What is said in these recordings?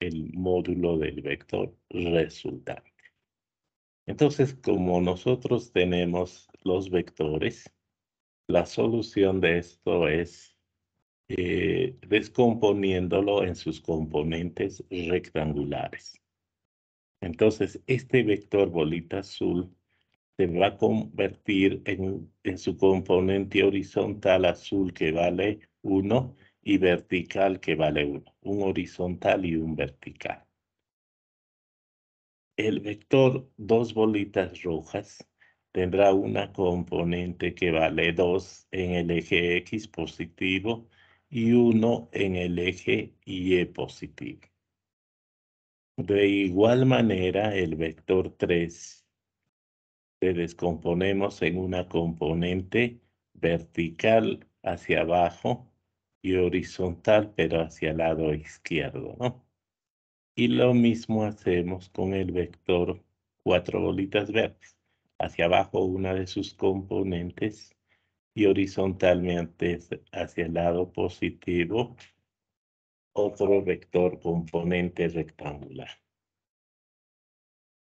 el módulo del vector resultante. Entonces, como nosotros tenemos los vectores, la solución de esto es eh, descomponiéndolo en sus componentes rectangulares. Entonces, este vector bolita azul se va a convertir en, en su componente horizontal azul que vale 1 y vertical que vale 1, un horizontal y un vertical. El vector dos bolitas rojas tendrá una componente que vale 2 en el eje X positivo y 1 en el eje Y positivo. De igual manera, el vector 3 se descomponemos en una componente vertical hacia abajo y horizontal, pero hacia el lado izquierdo, ¿no? Y lo mismo hacemos con el vector cuatro bolitas verdes. Hacia abajo una de sus componentes y horizontalmente hacia el lado positivo otro vector componente rectangular.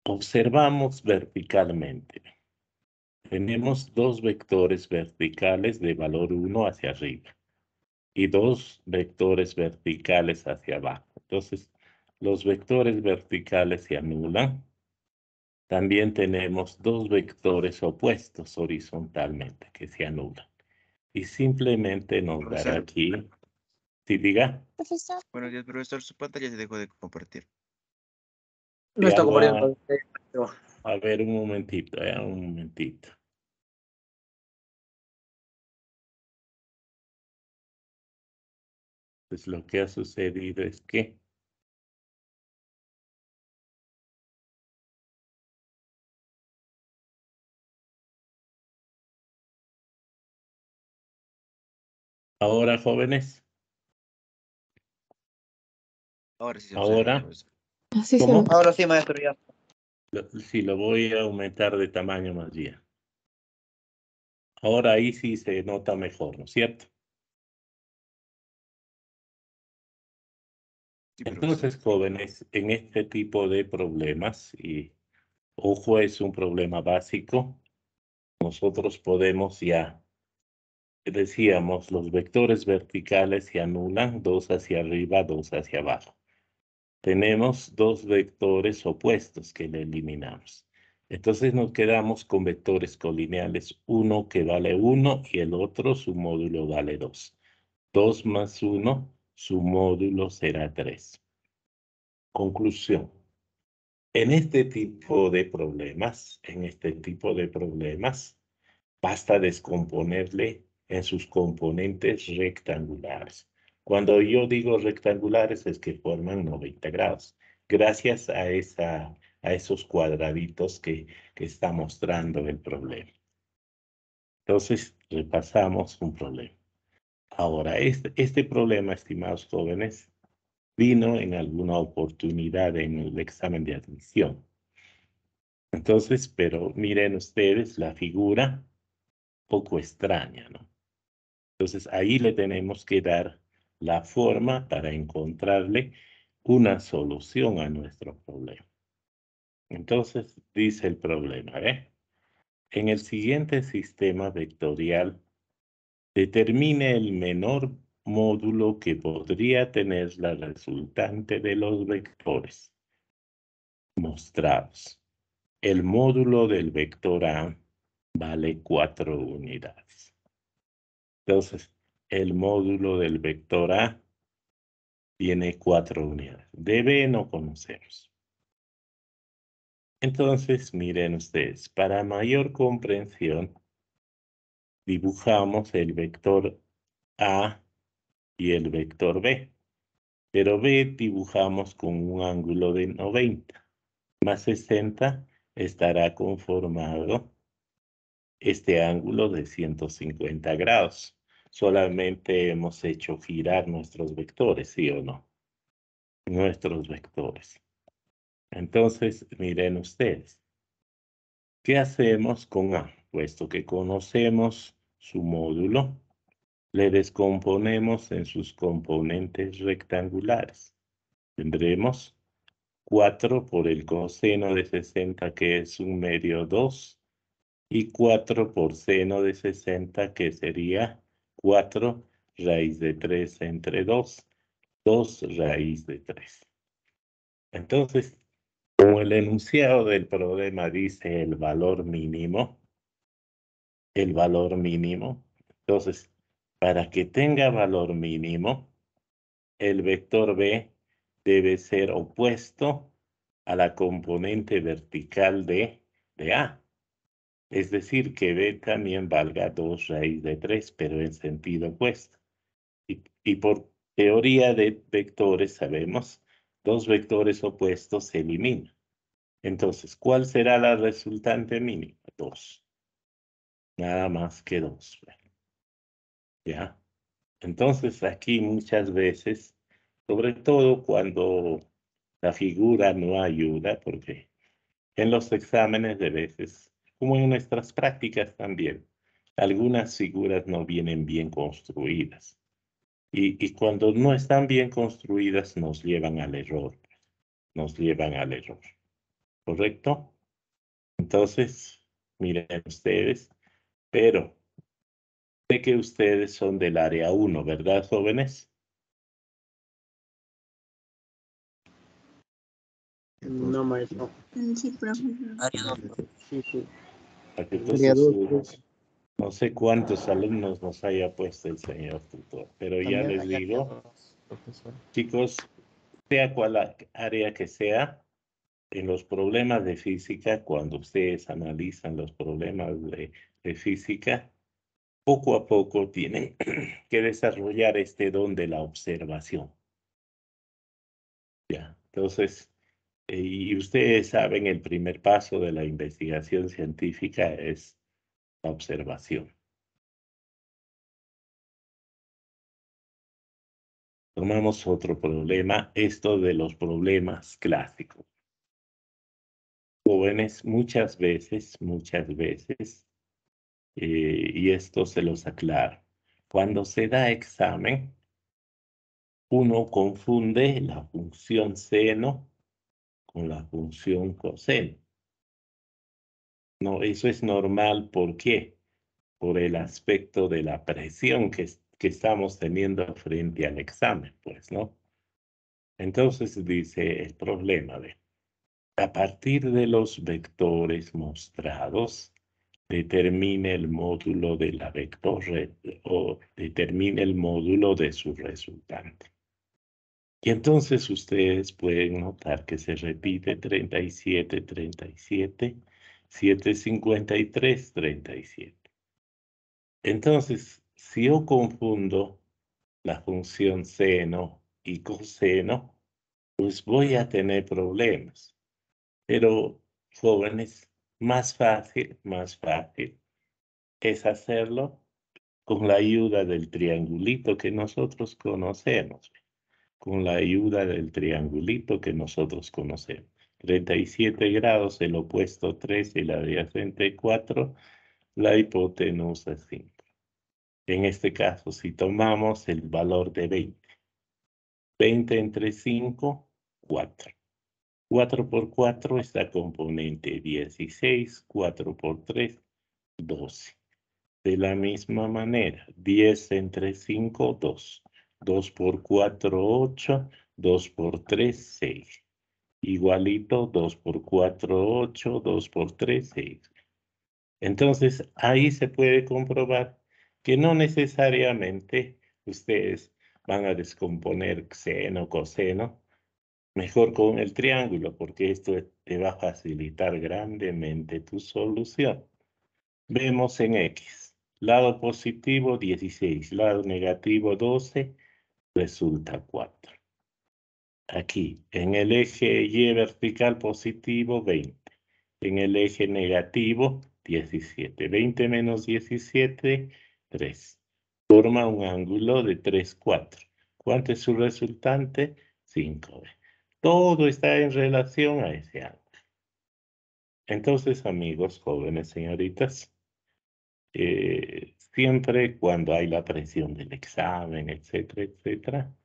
Observamos verticalmente. Tenemos dos vectores verticales de valor 1 hacia arriba y dos vectores verticales hacia abajo. Entonces, los vectores verticales se anulan. También tenemos dos vectores opuestos horizontalmente que se anulan. Y simplemente nos dará aquí... si diga? Profesor. Bueno, profesor. Su pantalla se dejó de compartir. No está compartiendo. A ver, un momentito, eh, un momentito. pues lo que ha sucedido es que Ahora, jóvenes. Ahora sí. Ahora. Ah, sí, Ahora sí, maestro, ya. sí, lo voy a aumentar de tamaño más bien. Ahora ahí sí se nota mejor, ¿no es cierto? Entonces, jóvenes, en este tipo de problemas, y ojo, es un problema básico, nosotros podemos ya, eh, decíamos, los vectores verticales se anulan, dos hacia arriba, dos hacia abajo. Tenemos dos vectores opuestos que le eliminamos. Entonces nos quedamos con vectores colineales, uno que vale uno y el otro su módulo vale 2. Dos más uno su módulo será 3. Conclusión. En este tipo de problemas, en este tipo de problemas, basta descomponerle en sus componentes rectangulares. Cuando yo digo rectangulares es que forman 90 grados. Gracias a, esa, a esos cuadraditos que está mostrando el problema. Entonces, repasamos un problema. Ahora, este, este, problema, estimados jóvenes, vino en alguna oportunidad en el examen de admisión. Entonces, pero miren ustedes la figura poco extraña, ¿no? Entonces, ahí le tenemos que dar la forma para encontrarle una solución a nuestro problema. Entonces, dice el problema, ¿eh? En el siguiente sistema vectorial Determine el menor módulo que podría tener la resultante de los vectores mostrados. El módulo del vector A vale cuatro unidades. Entonces, el módulo del vector A tiene cuatro unidades. Debe no conocerlos. Entonces, miren ustedes, para mayor comprensión, dibujamos el vector A y el vector B. Pero B dibujamos con un ángulo de 90. Más 60 estará conformado este ángulo de 150 grados. Solamente hemos hecho girar nuestros vectores, ¿sí o no? Nuestros vectores. Entonces, miren ustedes. ¿Qué hacemos con A? Puesto que conocemos su módulo, le descomponemos en sus componentes rectangulares. Tendremos 4 por el coseno de 60 que es un medio 2 y 4 por seno de 60 que sería 4 raíz de 3 entre 2, 2 raíz de 3. Entonces, como el enunciado del problema dice el valor mínimo, el valor mínimo. Entonces, para que tenga valor mínimo, el vector B debe ser opuesto a la componente vertical de, de A. Es decir, que B también valga 2 raíz de 3, pero en sentido opuesto. Y, y por teoría de vectores sabemos, dos vectores opuestos se eliminan. Entonces, ¿cuál será la resultante mínima? 2 nada más que dos. ¿Ya? Entonces aquí muchas veces, sobre todo cuando la figura no ayuda, porque en los exámenes de veces, como en nuestras prácticas también, algunas figuras no vienen bien construidas. Y, y cuando no están bien construidas nos llevan al error, nos llevan al error. ¿Correcto? Entonces, miren ustedes, pero sé que ustedes son del área 1, ¿verdad, jóvenes? No, maestro. Sí, profesor. Área Sí, sí. no sé cuántos alumnos nos haya puesto el señor tutor, pero ya les digo, chicos, sea cual área que sea, en los problemas de física, cuando ustedes analizan los problemas de de física, poco a poco tienen que desarrollar este don de la observación. Ya, entonces, eh, y ustedes saben, el primer paso de la investigación científica es la observación. Tomamos otro problema, esto de los problemas clásicos. Jóvenes, muchas veces, muchas veces, eh, y esto se los aclaro. Cuando se da examen, uno confunde la función seno con la función coseno. No, eso es normal. ¿Por qué? Por el aspecto de la presión que, que estamos teniendo frente al examen, pues, ¿no? Entonces dice el problema de, a partir de los vectores mostrados, determine el módulo de la vector o determine el módulo de su resultante. Y entonces ustedes pueden notar que se repite 37, 37, 753, 37. Entonces, si yo confundo la función seno y coseno, pues voy a tener problemas. Pero, jóvenes, más fácil, más fácil es hacerlo con la ayuda del triangulito que nosotros conocemos, con la ayuda del triangulito que nosotros conocemos. 37 grados, el opuesto 3 y la adyacente 4, la hipotenusa 5. En este caso, si tomamos el valor de 20, 20 entre 5, 4. 4 por 4 es la componente 16, 4 por 3, 12. De la misma manera, 10 entre 5, 2. 2 por 4, 8. 2 por 3, 6. Igualito, 2 por 4, 8. 2 por 3, 6. Entonces, ahí se puede comprobar que no necesariamente ustedes van a descomponer seno, coseno, mejor con el triángulo, porque esto te va a facilitar grandemente tu solución. Vemos en X, lado positivo 16, lado negativo 12, resulta 4. Aquí, en el eje Y vertical positivo 20, en el eje negativo 17, 20 menos 17, 3. Forma un ángulo de 3, 4. ¿Cuánto es su resultante? 5 todo está en relación a ese ángulo. Entonces, amigos, jóvenes, señoritas, eh, siempre cuando hay la presión del examen, etcétera, etcétera,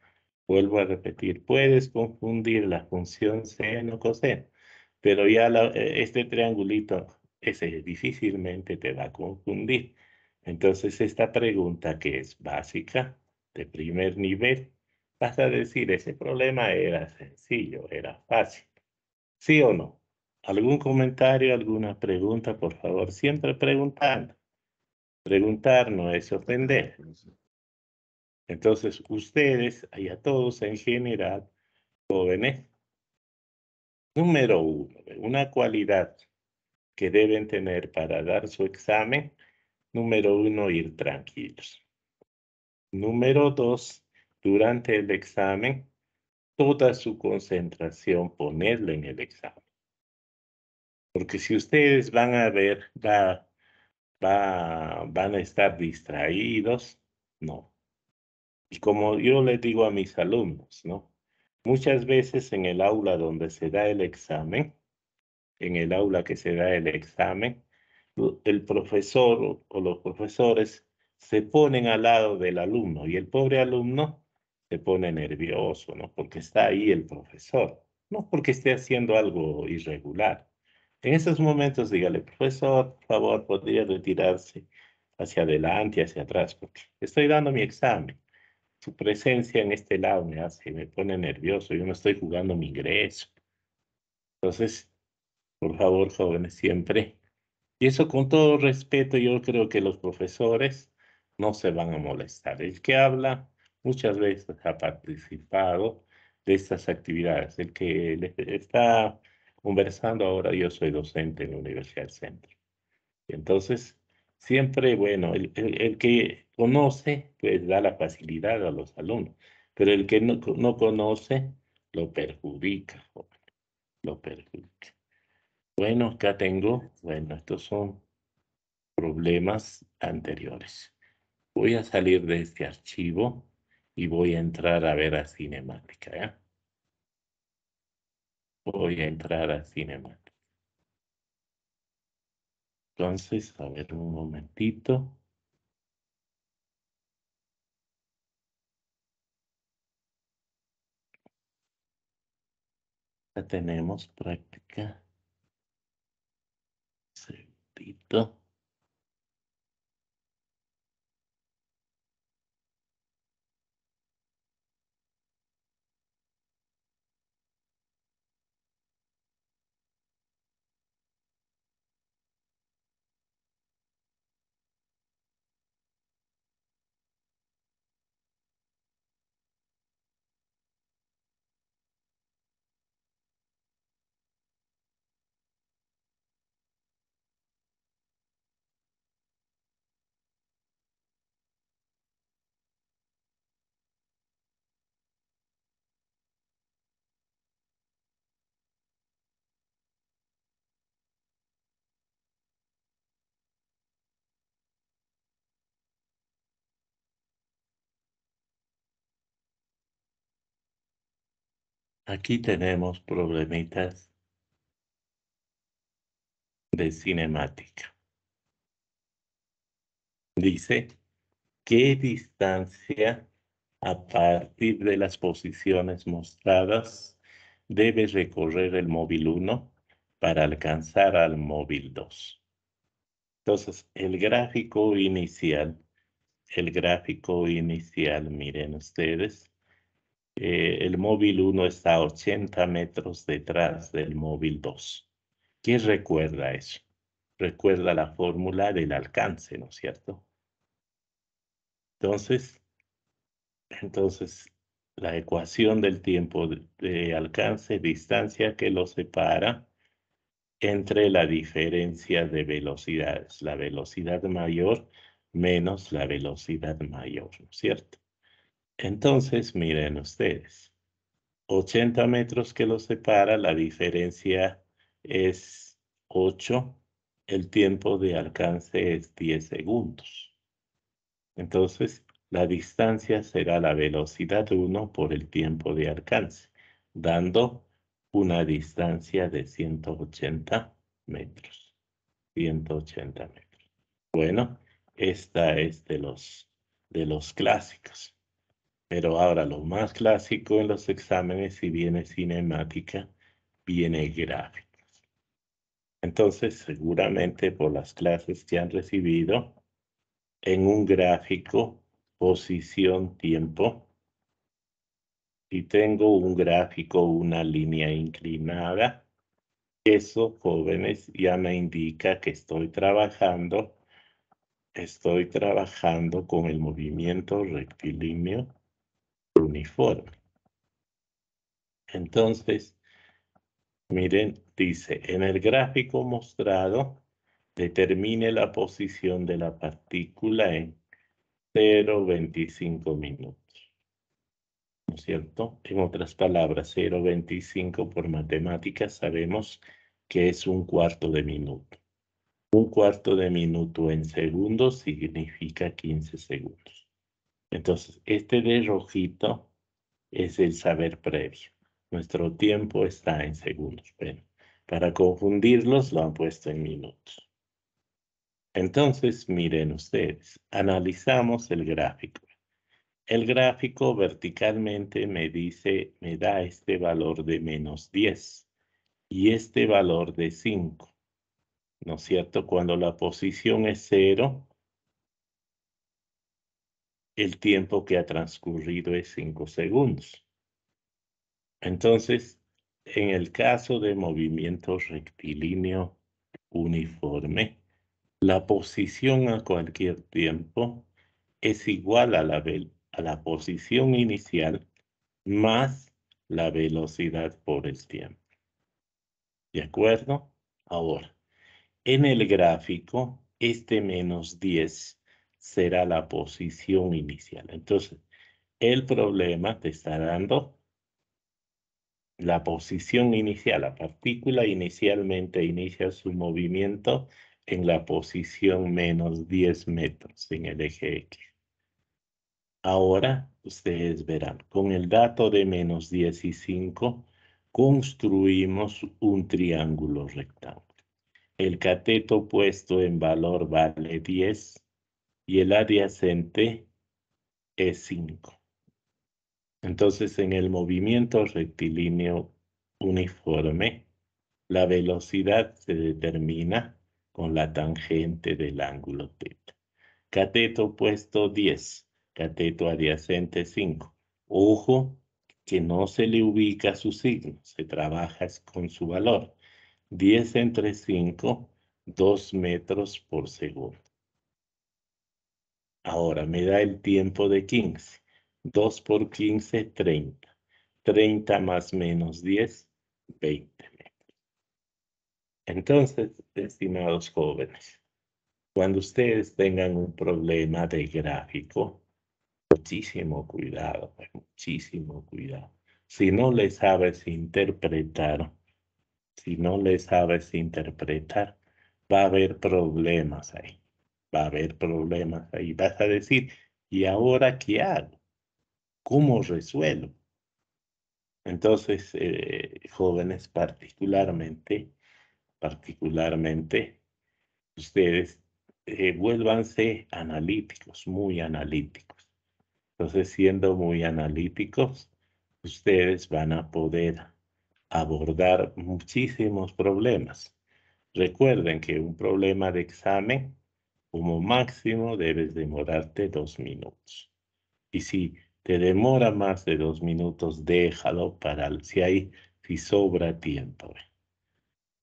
vuelvo a repetir, puedes confundir la función seno coseno, pero ya eh, este triangulito ese difícilmente te va a confundir. Entonces, esta pregunta que es básica, de primer nivel, vas a decir, ese problema era sencillo, era fácil. ¿Sí o no? ¿Algún comentario, alguna pregunta, por favor? Siempre preguntando. Preguntar no es ofender. Entonces, ustedes, y a todos en general, jóvenes, número uno, una cualidad que deben tener para dar su examen, número uno, ir tranquilos. Número dos, durante el examen, toda su concentración ponerla en el examen. Porque si ustedes van a ver, va, va, van a estar distraídos, no. Y como yo les digo a mis alumnos, ¿no? Muchas veces en el aula donde se da el examen, en el aula que se da el examen, el profesor o los profesores se ponen al lado del alumno y el pobre alumno se pone nervioso, no porque está ahí el profesor, no porque esté haciendo algo irregular. En esos momentos dígale, profesor, por favor, podría retirarse hacia adelante, hacia atrás, porque estoy dando mi examen. Su presencia en este lado me hace, me pone nervioso, yo no estoy jugando mi ingreso. Entonces, por favor, jóvenes, siempre. Y eso con todo respeto, yo creo que los profesores no se van a molestar. El que habla muchas veces ha participado de estas actividades. El que está conversando ahora, yo soy docente en la Universidad del Centro. Entonces, siempre, bueno, el, el, que conoce, pues da la facilidad a los alumnos, pero el que no, no conoce, lo perjudica, lo perjudica. Bueno, acá tengo, bueno, estos son problemas anteriores. Voy a salir de este archivo y voy a entrar a ver a cinemática. Voy a entrar a cinemática. Entonces, a ver un momentito. Ya tenemos práctica. Un Aquí tenemos problemitas de cinemática. Dice, ¿qué distancia a partir de las posiciones mostradas debe recorrer el móvil 1 para alcanzar al móvil 2? Entonces, el gráfico inicial, el gráfico inicial, miren ustedes, eh, el móvil 1 está a 80 metros detrás del móvil 2. ¿Quién recuerda eso? Recuerda la fórmula del alcance, ¿no es cierto? Entonces, entonces la ecuación del tiempo de, de alcance, distancia que lo separa entre la diferencia de velocidades, la velocidad mayor menos la velocidad mayor, ¿no es cierto? Entonces, miren ustedes, 80 metros que los separa, la diferencia es 8, el tiempo de alcance es 10 segundos. Entonces, la distancia será la velocidad 1 por el tiempo de alcance, dando una distancia de 180 metros. 180 metros. Bueno, esta es de los, de los clásicos. Pero ahora lo más clásico en los exámenes, si viene cinemática, viene gráficos. Entonces, seguramente por las clases que han recibido, en un gráfico, posición, tiempo, si tengo un gráfico, una línea inclinada, eso, jóvenes, ya me indica que estoy trabajando, estoy trabajando con el movimiento rectilíneo uniforme. Entonces, miren, dice, en el gráfico mostrado, determine la posición de la partícula en 0,25 minutos. ¿No es cierto? En otras palabras, 0,25 por matemáticas sabemos que es un cuarto de minuto. Un cuarto de minuto en segundos significa 15 segundos. Entonces, este de rojito es el saber previo. Nuestro tiempo está en segundos, pero para confundirlos lo han puesto en minutos. Entonces, miren ustedes, analizamos el gráfico. El gráfico verticalmente me dice, me da este valor de menos 10 y este valor de 5. ¿No es cierto? Cuando la posición es 0, el tiempo que ha transcurrido es 5 segundos. Entonces, en el caso de movimiento rectilíneo uniforme, la posición a cualquier tiempo es igual a la, a la posición inicial más la velocidad por el tiempo. ¿De acuerdo? Ahora, en el gráfico, este menos 10 será la posición inicial. Entonces, el problema te está dando la posición inicial. La partícula inicialmente inicia su movimiento en la posición menos 10 metros en el eje X. Ahora ustedes verán, con el dato de menos 15 construimos un triángulo rectángulo. El cateto puesto en valor vale 10, y el adyacente es 5. Entonces, en el movimiento rectilíneo uniforme, la velocidad se determina con la tangente del ángulo teta. Cateto opuesto 10, cateto adyacente 5. Ojo que no se le ubica su signo, se trabaja con su valor. 10 entre 5, 2 metros por segundo. Ahora me da el tiempo de 15. 2 por 15, 30. 30 más menos 10, 20 metros. Entonces, estimados jóvenes, cuando ustedes tengan un problema de gráfico, muchísimo cuidado, eh, muchísimo cuidado. Si no le sabes interpretar, si no le sabes interpretar, va a haber problemas ahí va a haber problemas ahí. Vas a decir, ¿y ahora qué hago? ¿Cómo resuelvo? Entonces, eh, jóvenes particularmente, particularmente, ustedes eh, vuélvanse analíticos, muy analíticos. Entonces, siendo muy analíticos, ustedes van a poder abordar muchísimos problemas. Recuerden que un problema de examen como máximo debes demorarte dos minutos. Y si te demora más de dos minutos, déjalo para si hay, si sobra tiempo.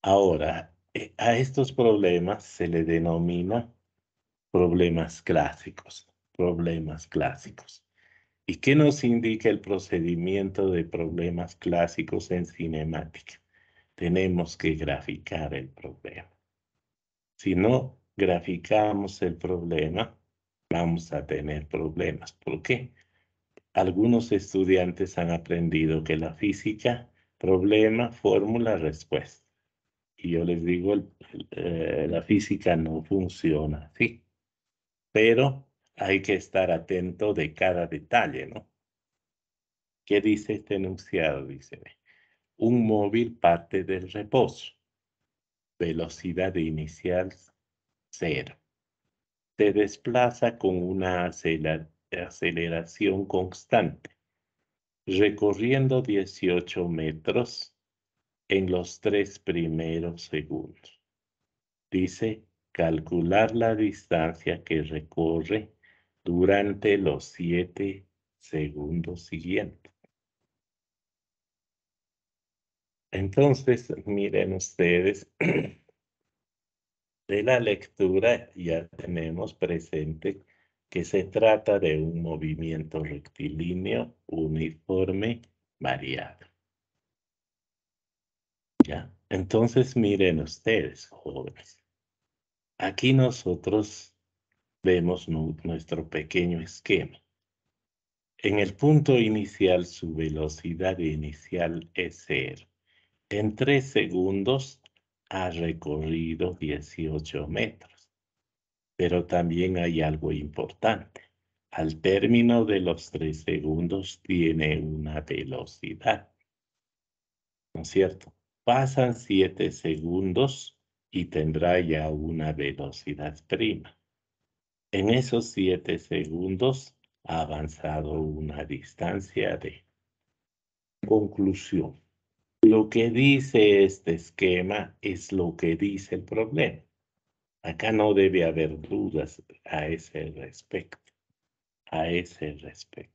Ahora, eh, a estos problemas se le denomina problemas clásicos, problemas clásicos. ¿Y qué nos indica el procedimiento de problemas clásicos en cinemática? Tenemos que graficar el problema. Si no, graficamos el problema, vamos a tener problemas. ¿Por qué? Algunos estudiantes han aprendido que la física, problema, fórmula, respuesta. Y yo les digo, eh, la física no funciona así. Pero hay que estar atento de cada detalle, ¿no? ¿Qué dice este enunciado? Dice, un móvil parte del reposo. Velocidad inicial cero. Se desplaza con una aceleración constante, recorriendo 18 metros en los tres primeros segundos. Dice, calcular la distancia que recorre durante los siete segundos siguientes. Entonces, miren ustedes de la lectura ya tenemos presente que se trata de un movimiento rectilíneo, uniforme, variado. ¿Ya? Entonces miren ustedes, jóvenes. Aquí nosotros vemos nuestro pequeño esquema. En el punto inicial, su velocidad inicial es cero. En tres segundos ha recorrido 18 metros. Pero también hay algo importante. Al término de los 3 segundos tiene una velocidad. ¿No es cierto? Pasan 7 segundos y tendrá ya una velocidad prima. En esos 7 segundos ha avanzado una distancia de conclusión. Lo que dice este esquema es lo que dice el problema. Acá no debe haber dudas a ese respecto. A ese respecto.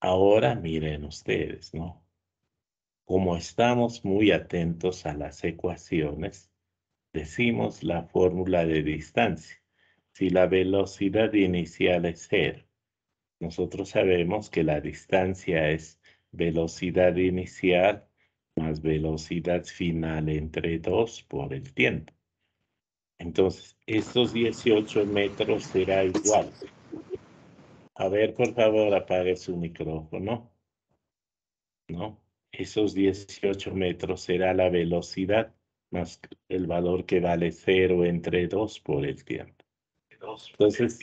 Ahora miren ustedes, ¿no? Como estamos muy atentos a las ecuaciones, decimos la fórmula de distancia. Si la velocidad inicial es cero, nosotros sabemos que la distancia es velocidad inicial más velocidad final entre 2 por el tiempo. Entonces, ESOS 18 metros será igual. A ver, por favor, apague su micrófono. ¿No? Esos 18 metros será la velocidad más el valor que vale 0 entre 2 por el tiempo. Entonces,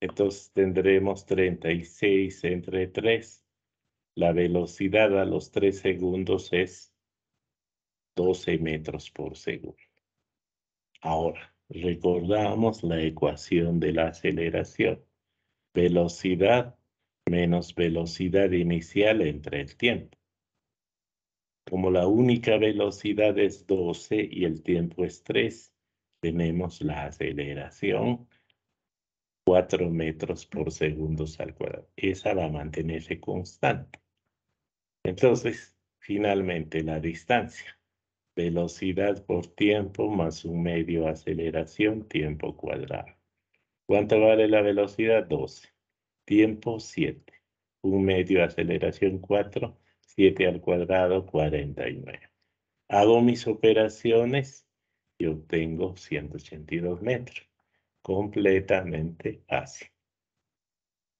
entonces tendremos 36 entre 3 la velocidad a los 3 segundos es 12 metros por segundo. Ahora, recordamos la ecuación de la aceleración. Velocidad menos velocidad inicial entre el tiempo. Como la única velocidad es 12 y el tiempo es 3, tenemos la aceleración 4 metros por segundo al cuadrado. Esa va a mantenerse constante. Entonces, finalmente, la distancia. Velocidad por tiempo más un medio aceleración, tiempo cuadrado. ¿Cuánto vale la velocidad? 12. Tiempo, 7. Un medio aceleración, 4. 7 al cuadrado, 49. Hago mis operaciones y obtengo 182 metros. Completamente fácil.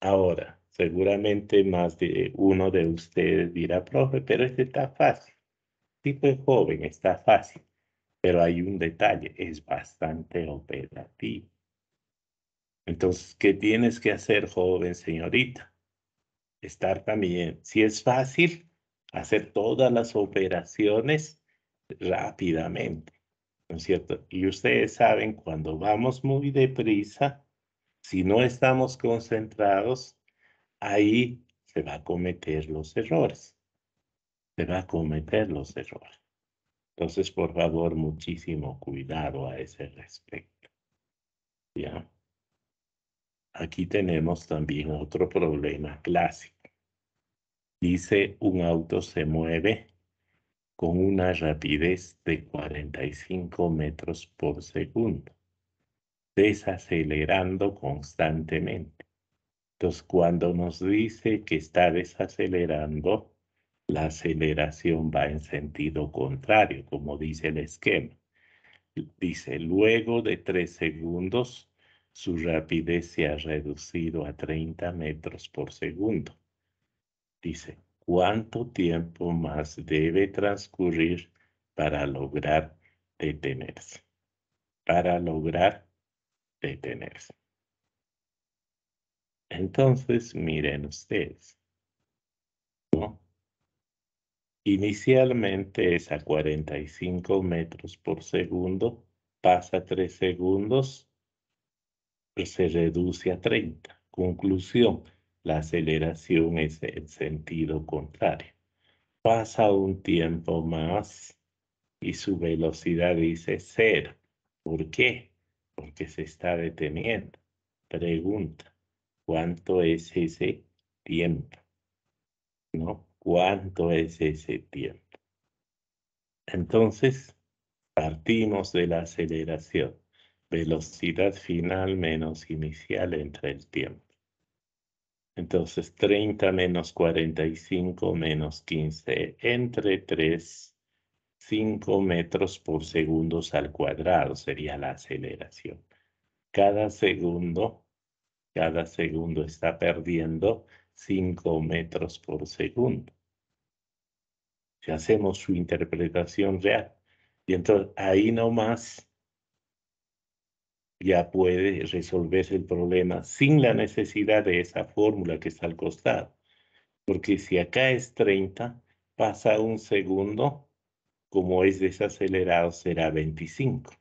Ahora, Seguramente más de uno de ustedes dirá, profe, pero este está fácil. Tipo joven, está fácil. Pero hay un detalle, es bastante operativo. Entonces, ¿qué tienes que hacer, joven señorita? Estar también, si es fácil, hacer todas las operaciones rápidamente, ¿no es cierto? Y ustedes saben, cuando vamos muy deprisa, si no estamos concentrados, ahí se va a cometer los errores. Se va a cometer los errores. Entonces, por favor, muchísimo cuidado a ese respecto. ¿Ya? Aquí tenemos también otro problema clásico. Dice, un auto se mueve con una rapidez de 45 metros por segundo, desacelerando constantemente entonces, cuando nos dice que está desacelerando, la aceleración va en sentido contrario, como dice el esquema. Dice, luego de tres segundos, su rapidez se ha reducido a 30 metros por segundo. Dice, ¿cuánto tiempo más debe transcurrir para lograr detenerse? Para lograr detenerse. Entonces, miren ustedes. Inicialmente es a 45 metros por segundo, pasa 3 segundos pues se reduce a 30. Conclusión, la aceleración es en sentido contrario. Pasa un tiempo más y su velocidad dice cero. ¿Por qué? Porque se está deteniendo. Pregunta. ¿Cuánto es ese tiempo? ¿No? ¿Cuánto es ese tiempo? Entonces, partimos de la aceleración. Velocidad final menos inicial entre el tiempo. Entonces, 30 menos 45 menos 15 entre 3, 5 metros por segundo al cuadrado sería la aceleración. Cada segundo cada segundo está perdiendo 5 metros por segundo. Si hacemos su interpretación real, y entonces ahí nomás ya puede resolverse el problema sin la necesidad de esa fórmula que está al costado. Porque si acá es 30, pasa un segundo, como es desacelerado, será 25.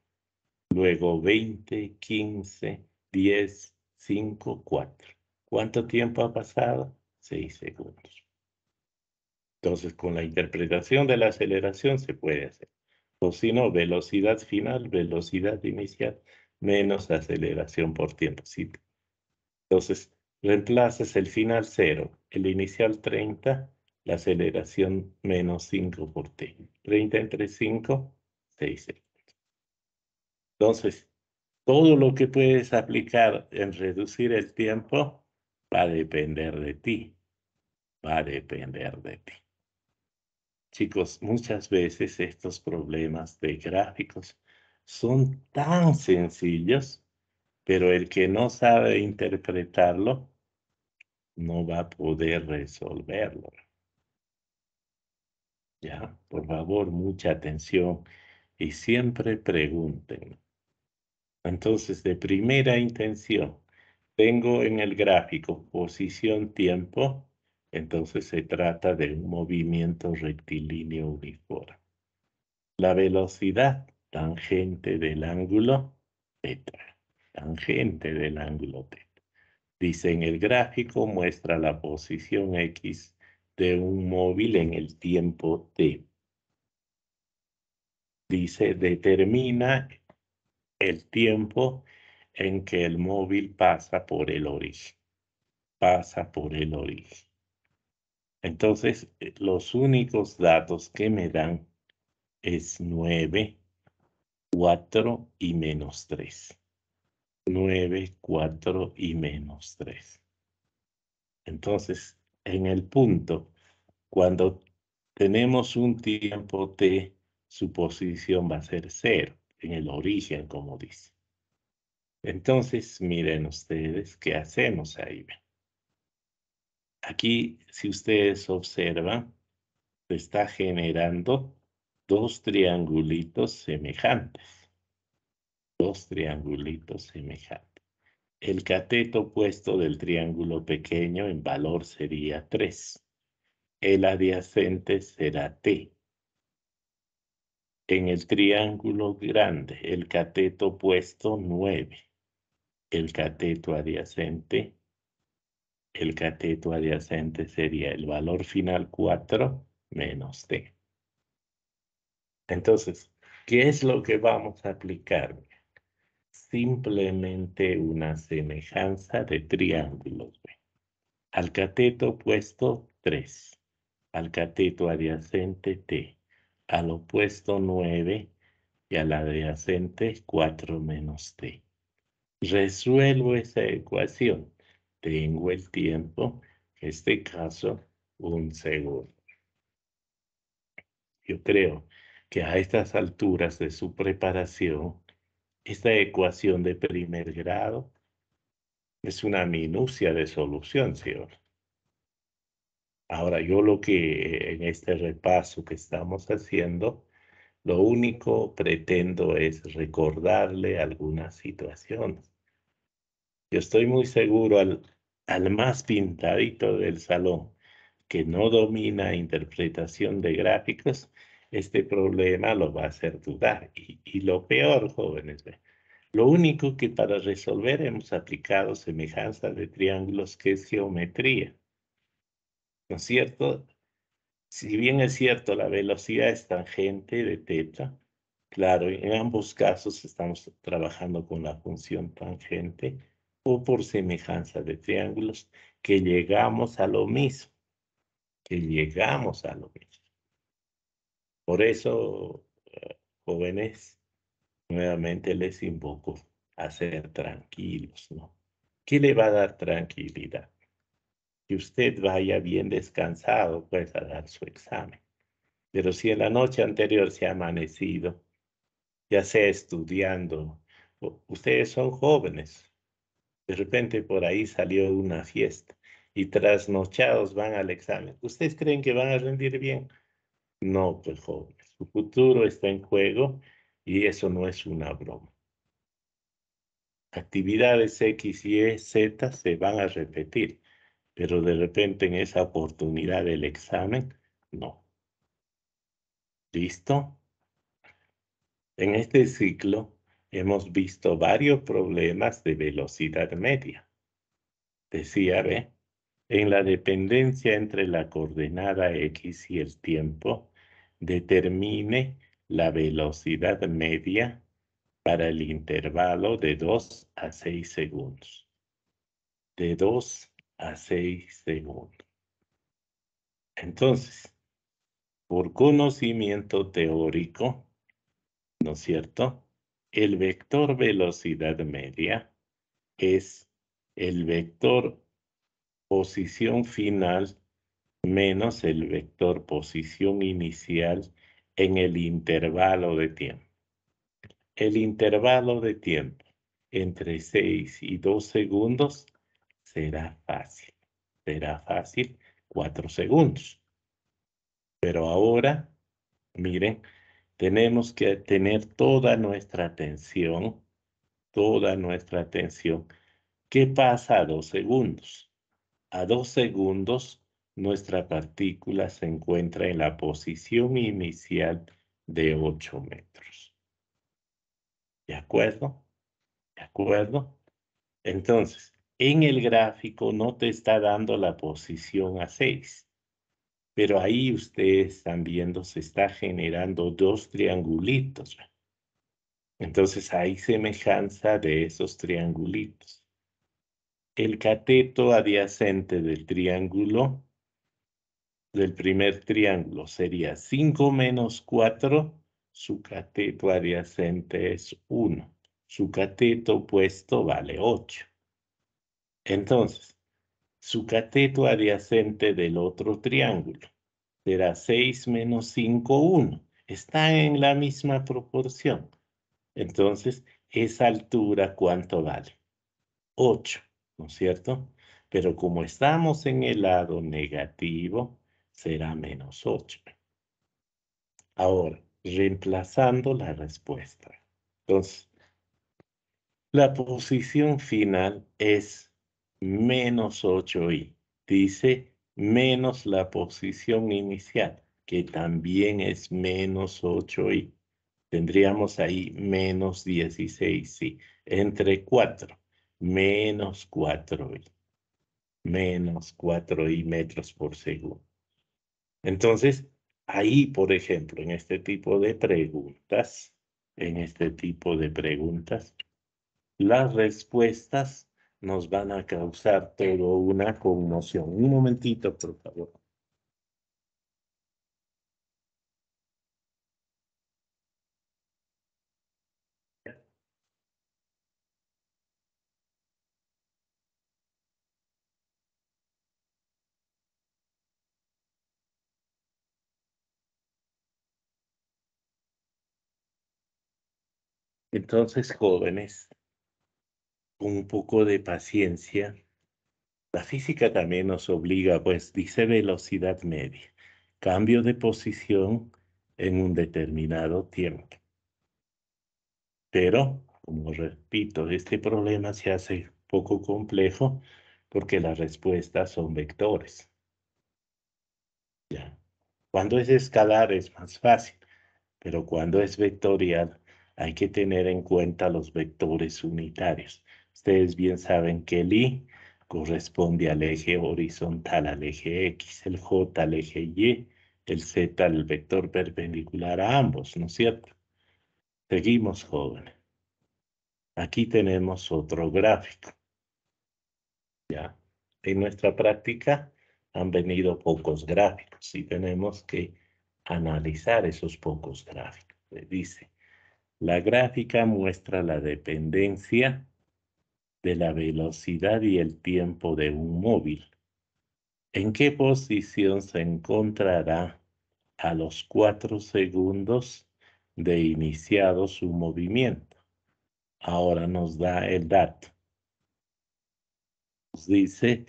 Luego 20, 15, 10, 5, 4. ¿Cuánto tiempo ha pasado? 6 segundos. Entonces, con la interpretación de la aceleración se puede hacer. O si no, velocidad final, velocidad inicial, menos aceleración por tiempo. ¿sí? Entonces, reemplazas el final 0, el inicial 30, la aceleración menos 5 por tiempo. 30 entre 5, 6 segundos. Entonces, todo lo que puedes aplicar en reducir el tiempo va a depender de ti. Va a depender de ti. Chicos, muchas veces estos problemas de gráficos son tan sencillos, pero el que no sabe interpretarlo no va a poder resolverlo. Ya, por favor, mucha atención y siempre pregunten. Entonces, de primera intención, tengo en el gráfico posición-tiempo, entonces se trata de un movimiento rectilíneo uniforme. La velocidad tangente del ángulo teta, tangente del ángulo teta. Dice en el gráfico muestra la posición X de un móvil en el tiempo T. Dice determina el tiempo en que el móvil pasa por el origen. Pasa por el origen. Entonces, eh, los únicos datos que me dan es 9, 4 y menos 3. 9, 4 y menos 3. Entonces, en el punto, cuando tenemos un tiempo t, su posición va a ser 0 en el origen, como dice. Entonces, miren ustedes qué hacemos ahí. Aquí, si ustedes observan, se está generando dos triangulitos semejantes. Dos triangulitos semejantes. El cateto opuesto del triángulo pequeño en valor sería 3. El adyacente será T en el triángulo grande, el cateto opuesto 9, el cateto adyacente, el cateto adyacente sería el valor final 4 menos T. Entonces, ¿qué es lo que vamos a aplicar? Simplemente una semejanza de triángulos. Al cateto opuesto 3, al cateto adyacente T al opuesto 9 y al adyacente 4 menos t. Resuelvo esa ecuación. Tengo el tiempo, en este caso, un segundo. Yo creo que a estas alturas de su preparación, esta ecuación de primer grado es una minucia de solución, señor. Ahora, yo lo que en este repaso que estamos haciendo, lo único pretendo es recordarle algunas situaciones. Yo estoy muy seguro al, al más pintadito del salón que no domina interpretación de gráficos, este problema lo va a hacer dudar. Y, y lo peor, jóvenes, lo único que para resolver hemos aplicado semejanza de triángulos que es geometría. ¿no es cierto? Si bien es cierto, la velocidad es tangente de teta, claro, en ambos casos estamos trabajando con la función tangente o por semejanza de triángulos, que llegamos a lo mismo, que llegamos a lo mismo. Por eso, eh, jóvenes, nuevamente les invoco a ser tranquilos, ¿no? ¿Qué le va a dar tranquilidad? que usted vaya bien descansado pues a dar su examen. Pero si en la noche anterior se ha amanecido, ya sea estudiando, ustedes son jóvenes, de repente por ahí salió una fiesta y trasnochados van al examen. ¿Ustedes creen que van a rendir bien? No, pues jóvenes, su futuro está en juego y eso no es una broma. Actividades X, Y, e, Z se van a repetir pero de repente en esa oportunidad del examen, no. ¿Listo? En este ciclo hemos visto varios problemas de velocidad media. Decía B, en la dependencia entre la coordenada X y el tiempo, determine la velocidad media para el intervalo de 2 a 6 segundos. De 2 a 6 segundos. Entonces, por conocimiento teórico, ¿no es cierto? El vector velocidad media es el vector posición final menos el vector posición inicial en el intervalo de tiempo. El intervalo de tiempo entre 6 y 2 segundos será fácil. Será fácil cuatro segundos. Pero ahora, miren, tenemos que tener toda nuestra atención, toda nuestra atención. ¿Qué pasa a dos segundos? A dos segundos, nuestra partícula se encuentra en la posición inicial de ocho metros. ¿De acuerdo? ¿De acuerdo? Entonces, en el gráfico no te está dando la posición a 6. Pero ahí ustedes están viendo, se está generando dos triangulitos. Entonces hay semejanza de esos triangulitos. El cateto adyacente del triángulo, del primer triángulo, sería 5 menos 4. Su cateto adyacente es 1. Su cateto opuesto vale 8. Entonces, su cateto adyacente del otro triángulo será 6 menos 5, 1. Está en la misma proporción. Entonces, esa altura, ¿cuánto vale? 8, ¿no es cierto? Pero como estamos en el lado negativo, será menos 8. Ahora, reemplazando la respuesta. Entonces, la posición final es menos 8i. Dice menos la posición inicial, que también es menos 8i. Tendríamos ahí menos 16i. Entre 4, menos 4i. Menos 4i metros por segundo. Entonces, ahí, por ejemplo, en este tipo de preguntas, en este tipo de preguntas, las respuestas nos van a causar todo una conmoción. Un momentito, por favor. Entonces, jóvenes, con un poco de paciencia, la física también nos obliga, pues dice velocidad media, cambio de posición en un determinado tiempo. Pero, como repito, este problema se hace poco complejo porque las respuestas son vectores. Ya. Cuando es escalar es más fácil, pero cuando es vectorial hay que tener en cuenta los vectores unitarios. Ustedes bien saben que el I corresponde al eje horizontal, al eje X, el J al eje Y, el Z al vector perpendicular a ambos, ¿no es cierto? Seguimos, joven. Aquí tenemos otro gráfico. Ya. En nuestra práctica han venido pocos gráficos y tenemos que analizar esos pocos gráficos. dice, la gráfica muestra la dependencia de la velocidad y el tiempo de un móvil. ¿En qué posición se encontrará a los cuatro segundos de iniciado su movimiento? Ahora nos da el dato. Nos dice,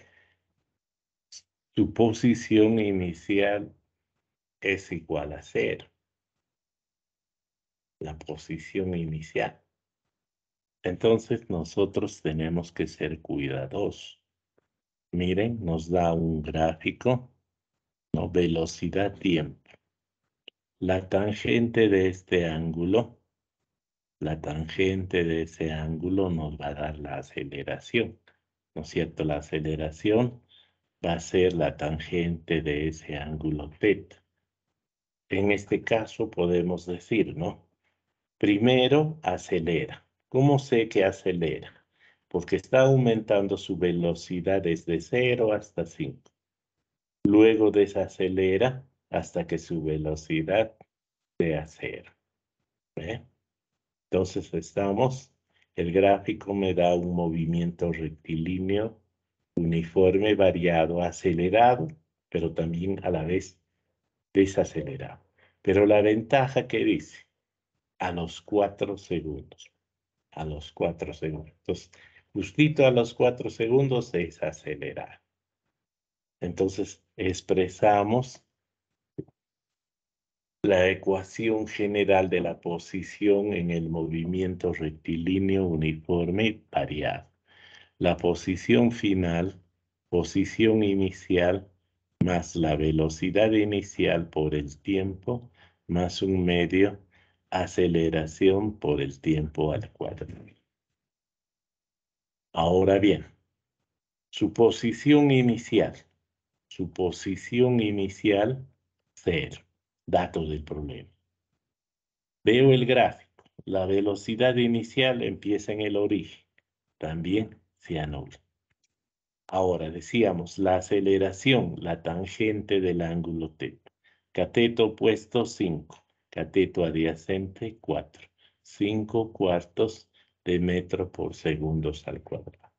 su posición inicial es igual a cero. La posición inicial. Entonces nosotros tenemos que ser cuidadosos. Miren, nos da un gráfico, ¿no? velocidad-tiempo. La tangente de este ángulo, la tangente de ese ángulo nos va a dar la aceleración, ¿no es cierto? La aceleración va a ser la tangente de ese ángulo θ. En este caso podemos decir, ¿no? Primero acelera ¿Cómo sé que acelera? Porque está aumentando su velocidad desde 0 hasta 5. Luego desacelera hasta que su velocidad sea 0. ¿Eh? Entonces estamos, el gráfico me da un movimiento rectilíneo, uniforme, variado, acelerado, pero también a la vez desacelerado. Pero la ventaja que dice, a los 4 segundos a los cuatro segundos. justo justito a los cuatro segundos es acelerar. Entonces, expresamos la ecuación general de la posición en el movimiento rectilíneo uniforme variado. La posición final, posición inicial, más la velocidad inicial por el tiempo, más un medio aceleración por el tiempo al cuadrado. Ahora bien, su posición inicial, su posición inicial, cero, dato del problema. Veo el gráfico, la velocidad inicial empieza en el origen, también se anula. Ahora decíamos la aceleración, la tangente del ángulo teta. cateto opuesto 5 cateto adyacente 4, 5 cuartos de metro por segundos al cuadrado.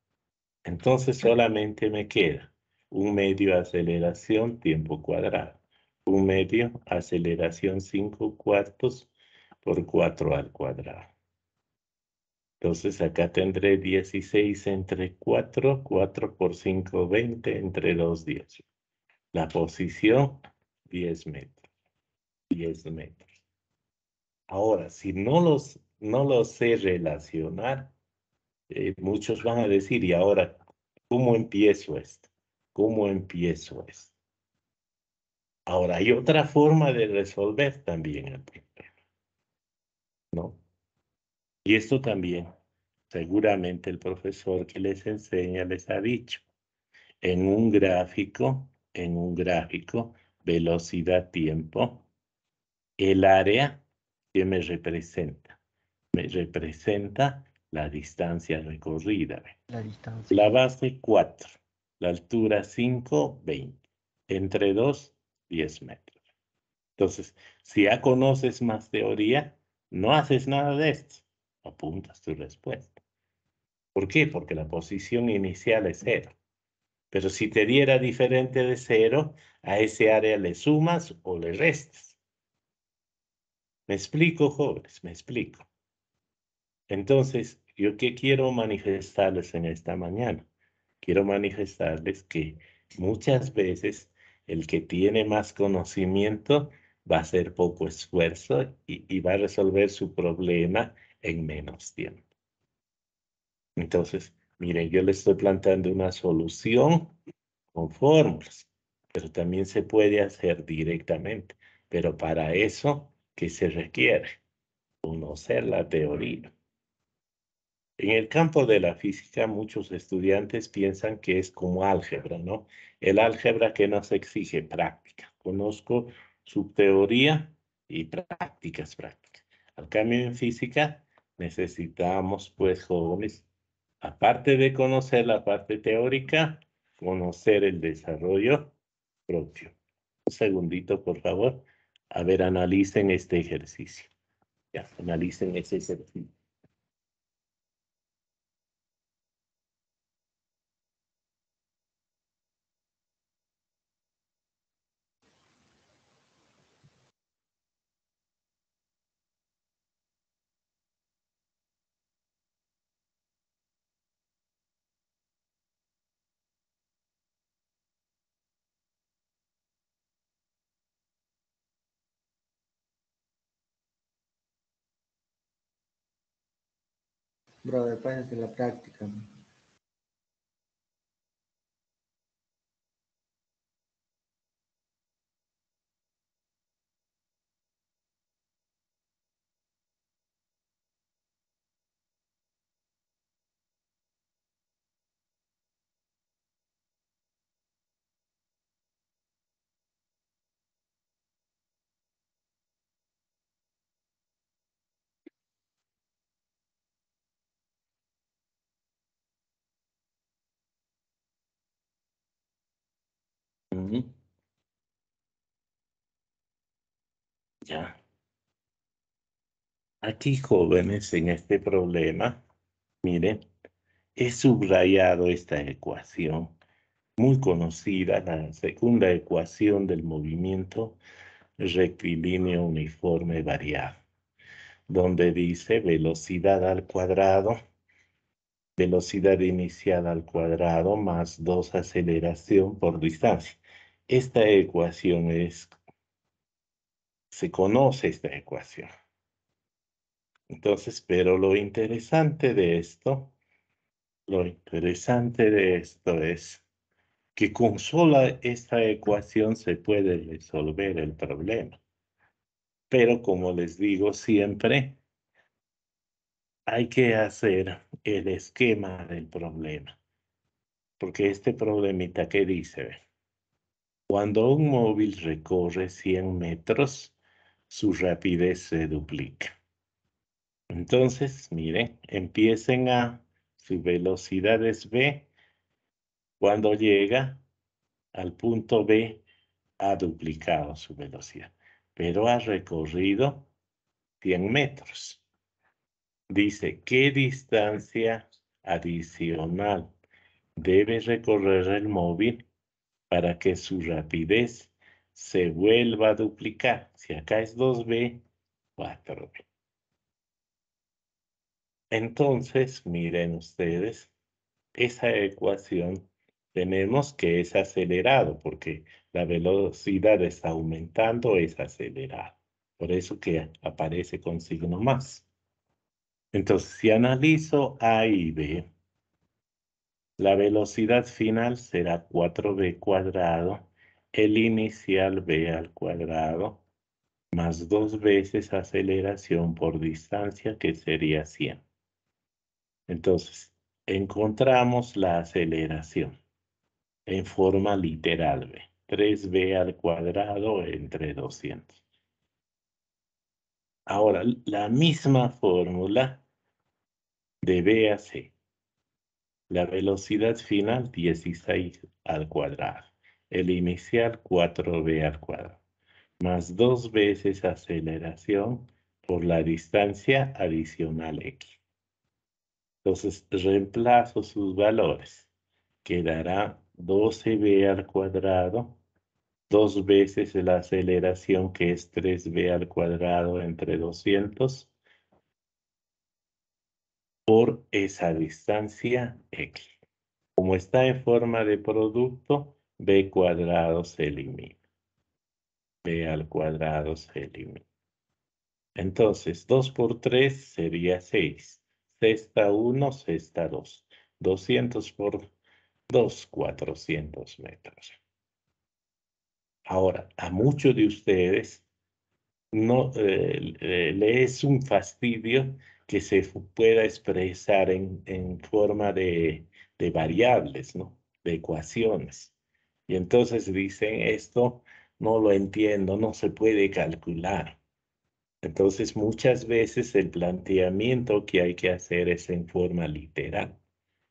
Entonces solamente me queda un medio aceleración tiempo cuadrado, un medio aceleración 5 cuartos por 4 al cuadrado. Entonces acá tendré 16 entre 4, 4 por 5, 20, entre 2, 10. La posición, 10 metros. 10 metros. Ahora, si no los, no los sé relacionar, eh, muchos van a decir, ¿y ahora cómo empiezo esto? ¿Cómo empiezo esto? Ahora, hay otra forma de resolver también el problema, ¿no? Y esto también, seguramente el profesor que les enseña les ha dicho, en un gráfico, en un gráfico, velocidad-tiempo, el área me representa? Me representa la distancia recorrida. La, distancia. la base 4, la altura 5, 20, entre 2, 10 metros. Entonces, si ya conoces más teoría, no haces nada de esto, apuntas tu respuesta. ¿Por qué? Porque la posición inicial es 0. Pero si te diera diferente de 0, a ese área le sumas o le restas. Me explico, jóvenes, me explico. Entonces, ¿yo qué quiero manifestarles en esta mañana? Quiero manifestarles que muchas veces el que tiene más conocimiento va a hacer poco esfuerzo y, va a resolver su problema en menos tiempo. Entonces, miren, yo le estoy planteando una solución con fórmulas, pero también se puede hacer directamente. Pero para eso que se requiere conocer la teoría. En el campo de la física, muchos estudiantes piensan que es como álgebra, ¿no? El álgebra que nos exige práctica. Conozco su teoría y prácticas, prácticas. Al cambio en física, necesitamos, pues, jóvenes, aparte de conocer la parte teórica, conocer el desarrollo propio. Un segundito, por favor. A ver, analicen este ejercicio. Ya, analicen ese ejercicio. Brother Finance en la práctica. Ya. Aquí, jóvenes, en este problema, miren, he subrayado esta ecuación, muy conocida, la segunda ecuación del movimiento rectilíneo uniforme variado, donde dice velocidad al cuadrado, velocidad inicial al cuadrado más dos aceleración por distancia esta ecuación es, se conoce esta ecuación. Entonces, pero lo interesante de esto, lo interesante de esto es que con sola esta ecuación se puede resolver el problema. Pero como les digo siempre, hay que hacer el esquema del problema. Porque este problemita, ¿qué dice? Cuando un móvil recorre 100 metros, su rapidez se duplica. Entonces, miren, empiecen a, su velocidad es B, cuando llega al punto B, ha duplicado su velocidad, pero ha recorrido 100 metros. Dice, ¿qué distancia adicional debe recorrer el móvil para que su rapidez se vuelva a duplicar. Si acá es 2B, 4B. Entonces, miren ustedes, esa ecuación tenemos que es acelerado porque la velocidad está aumentando, es acelerado. Por eso que aparece con signo más. Entonces, si analizo A y B, la velocidad final será 4b cuadrado, el inicial b al cuadrado, más dos veces aceleración por distancia, que sería 100. Entonces, encontramos la aceleración en forma literal b. 3b al cuadrado entre 200. Ahora, la misma fórmula de b a c la velocidad final 16 al cuadrado. El inicial 4b al cuadrado. Más dos veces aceleración por la distancia adicional x. Entonces reemplazo sus valores. Quedará 12b al cuadrado dos veces la aceleración que es 3b al cuadrado entre 200 por esa distancia X. Como está en forma de producto, B cuadrado se elimina. B al cuadrado se elimina. Entonces, 2 por 3 sería 6. Cesta 1, sexta 2. 200 por 2, 400 metros. Ahora, a muchos de ustedes no, eh, le es un fastidio que se pueda expresar en, forma de, variables, ¿no? de ecuaciones. Y entonces dicen, esto no lo entiendo, no se puede calcular. Entonces muchas veces el planteamiento que hay que hacer es en forma literal,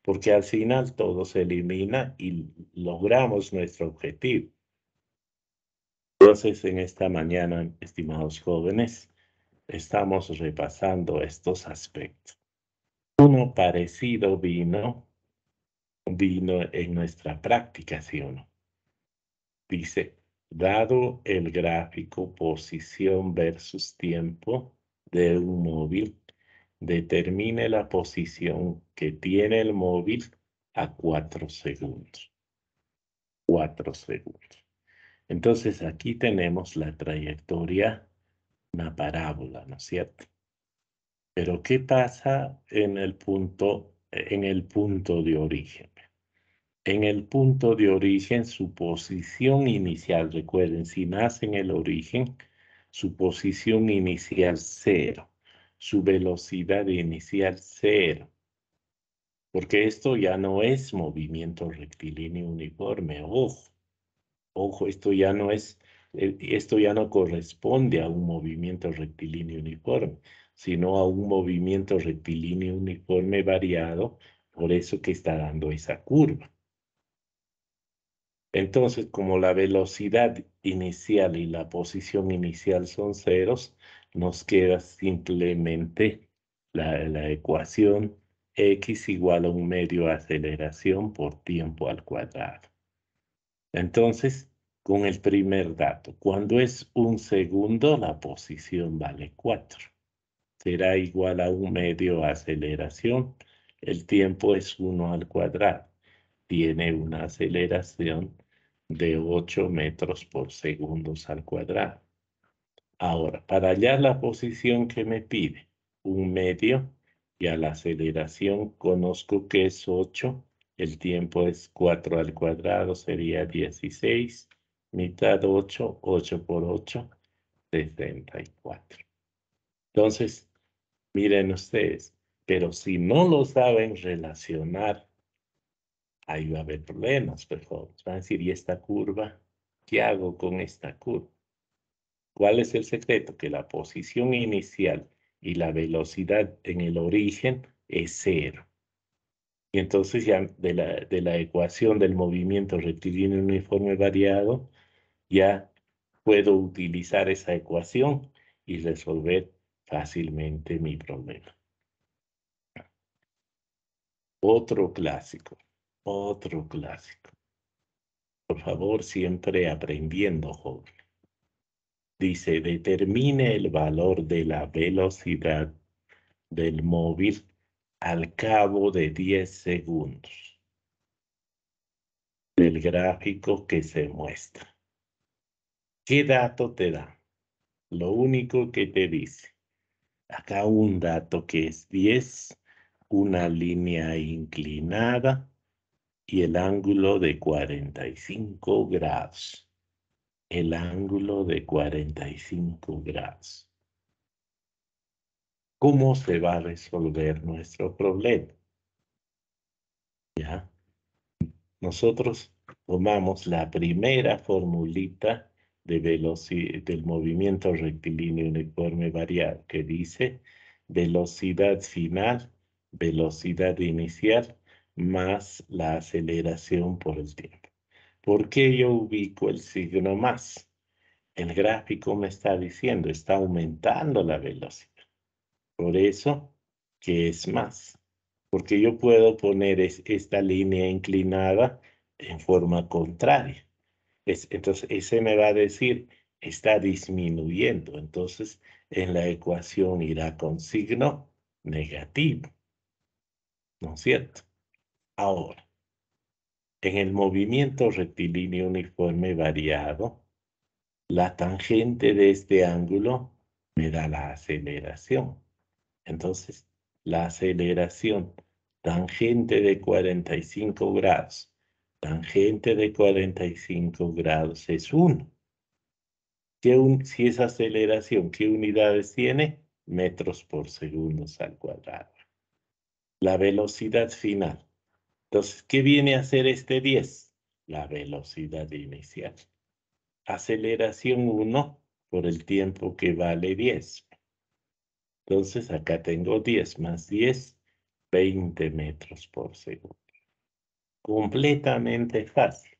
porque al final todo se elimina y logramos nuestro objetivo. Entonces en esta mañana, estimados jóvenes, estamos repasando estos aspectos. Uno parecido vino, vino en nuestra práctica, ¿sí o no? Dice, dado el gráfico posición versus tiempo de un móvil, determine la posición que tiene el móvil a cuatro segundos. Cuatro segundos. Entonces aquí tenemos la trayectoria una parábola, ¿no es cierto? Pero ¿qué pasa en el punto, en el punto de origen? En el punto de origen, su posición inicial, recuerden, si nace en el origen, su posición inicial cero, su velocidad inicial cero, porque esto ya no es movimiento rectilíneo uniforme, ojo, ojo, esto ya no es eh, esto ya no corresponde a un movimiento rectilíneo uniforme, sino a un movimiento rectilíneo uniforme variado, por eso que está dando esa curva. Entonces, como la velocidad inicial y la posición inicial son ceros, nos queda simplemente la, ecuación x igual a un medio aceleración por tiempo al cuadrado. Entonces, con el primer dato. Cuando es un segundo, la posición vale 4. Será igual a un medio aceleración. El tiempo es 1 al cuadrado. Tiene una aceleración de 8 metros por segundos al cuadrado. Ahora, para hallar la posición que me pide, un medio, y a la aceleración conozco que es 8, el tiempo es 4 al cuadrado, sería 16, mitad 8, 8 por 8, 74. Entonces, miren ustedes, pero si no lo saben relacionar, ahí va a haber problemas, por favor. Van a decir, ¿y esta curva? ¿Qué hago con esta curva? ¿Cuál es el secreto? Que la posición inicial y la velocidad en el origen es cero entonces ya de la, ecuación del movimiento rectilíneo uniforme variado, ya puedo utilizar esa ecuación y resolver fácilmente mi problema. Otro clásico, otro clásico. Por favor, siempre aprendiendo, joven. Dice, determine el valor de la velocidad del móvil al cabo de 10 segundos del gráfico que se muestra. ¿Qué dato te da? Lo único que te dice. Acá un dato que es 10, una línea inclinada y el ángulo de 45 grados. El ángulo de 45 grados cómo se va a resolver nuestro problema. ¿Ya? Nosotros tomamos la primera formulita de del movimiento rectilíneo uniforme variado, que dice velocidad final, velocidad inicial, más la aceleración por el tiempo. ¿Por qué yo ubico el signo más? El gráfico me está diciendo, está aumentando la velocidad. Por eso, que es más? Porque yo puedo poner esta línea inclinada en forma contraria. entonces, ese me va a decir, está disminuyendo. Entonces, en la ecuación irá con signo negativo. ¿No es cierto? Ahora, en el movimiento rectilíneo uniforme variado, la tangente de este ángulo me da la aceleración. Entonces, la aceleración tangente de 45 grados, tangente de 45 grados es 1. Si, un, si esa aceleración, ¿qué unidades tiene? Metros por segundo al cuadrado. La velocidad final. Entonces, ¿qué viene a ser este 10? La velocidad inicial. Aceleración 1 por el tiempo que vale 10. Entonces acá tengo 10 más 10, 20 metros por segundo. Completamente fácil.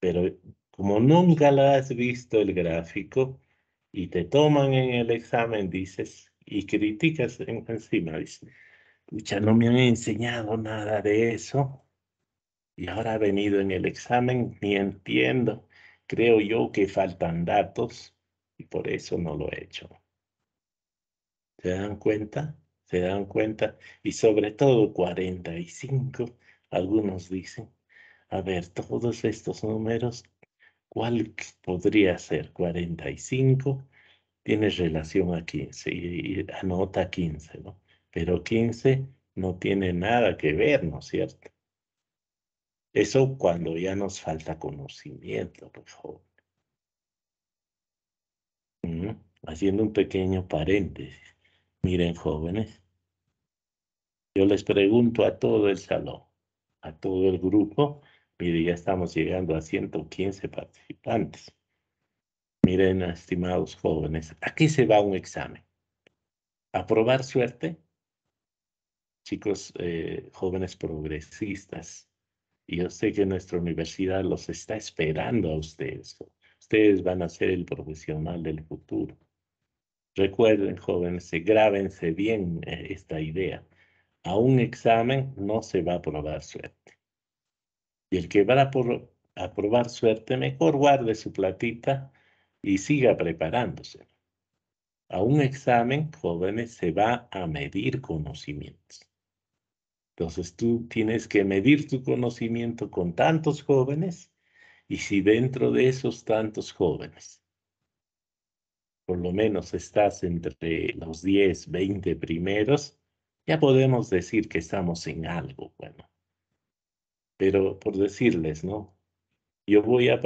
Pero como nunca la has visto el gráfico y te toman en el examen, dices, y criticas encima, dices, lucha no me han enseñado nada de eso. Y ahora ha venido en el examen, ni entiendo. Creo yo que faltan datos y por eso no lo he hecho. ¿Se dan cuenta? ¿Se dan cuenta? Y sobre todo 45, algunos dicen. A ver, todos estos números, ¿cuál podría ser? 45 tiene relación a 15 y, anota 15, ¿no? Pero 15 no tiene nada que ver, ¿no es cierto? Eso cuando ya nos falta conocimiento, por favor. Haciendo un pequeño paréntesis. Miren, jóvenes, yo les pregunto a todo el salón, a todo el grupo, mire, ya estamos llegando a 115 participantes. Miren, estimados jóvenes, aquí se va un examen. A probar suerte? Chicos eh, jóvenes progresistas, yo sé que nuestra universidad los está esperando a ustedes. Ustedes van a ser el profesional del futuro. Recuerden, jóvenes, grábense bien eh, esta idea. A un examen no se va a probar suerte. Y el que va a, por, probar suerte, mejor guarde su platita y siga preparándose. A un examen, jóvenes, se va a medir conocimientos. Entonces tú tienes que medir tu conocimiento con tantos jóvenes y si dentro de esos tantos jóvenes por lo menos estás entre los 10, 20 primeros, ya podemos decir que estamos en algo, bueno. Pero por decirles, ¿no? Yo voy a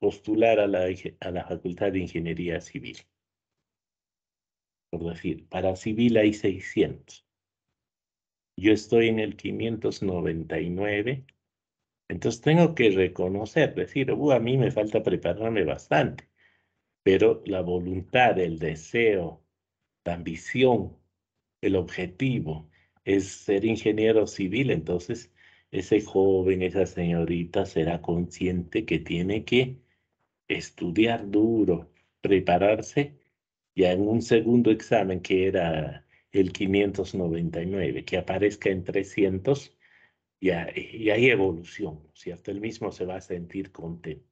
postular a la, a la Facultad de Ingeniería Civil. Por decir, para civil hay 600. Yo estoy en el 599. Entonces tengo que reconocer, decir, uh, a mí me falta prepararme bastante pero la voluntad, el deseo, la ambición, el objetivo es ser ingeniero civil. Entonces, ese joven, esa señorita será consciente que tiene que estudiar duro, prepararse ya en un segundo examen que era el 599, que aparezca en 300, y hay evolución, ¿cierto? El mismo se va a sentir contento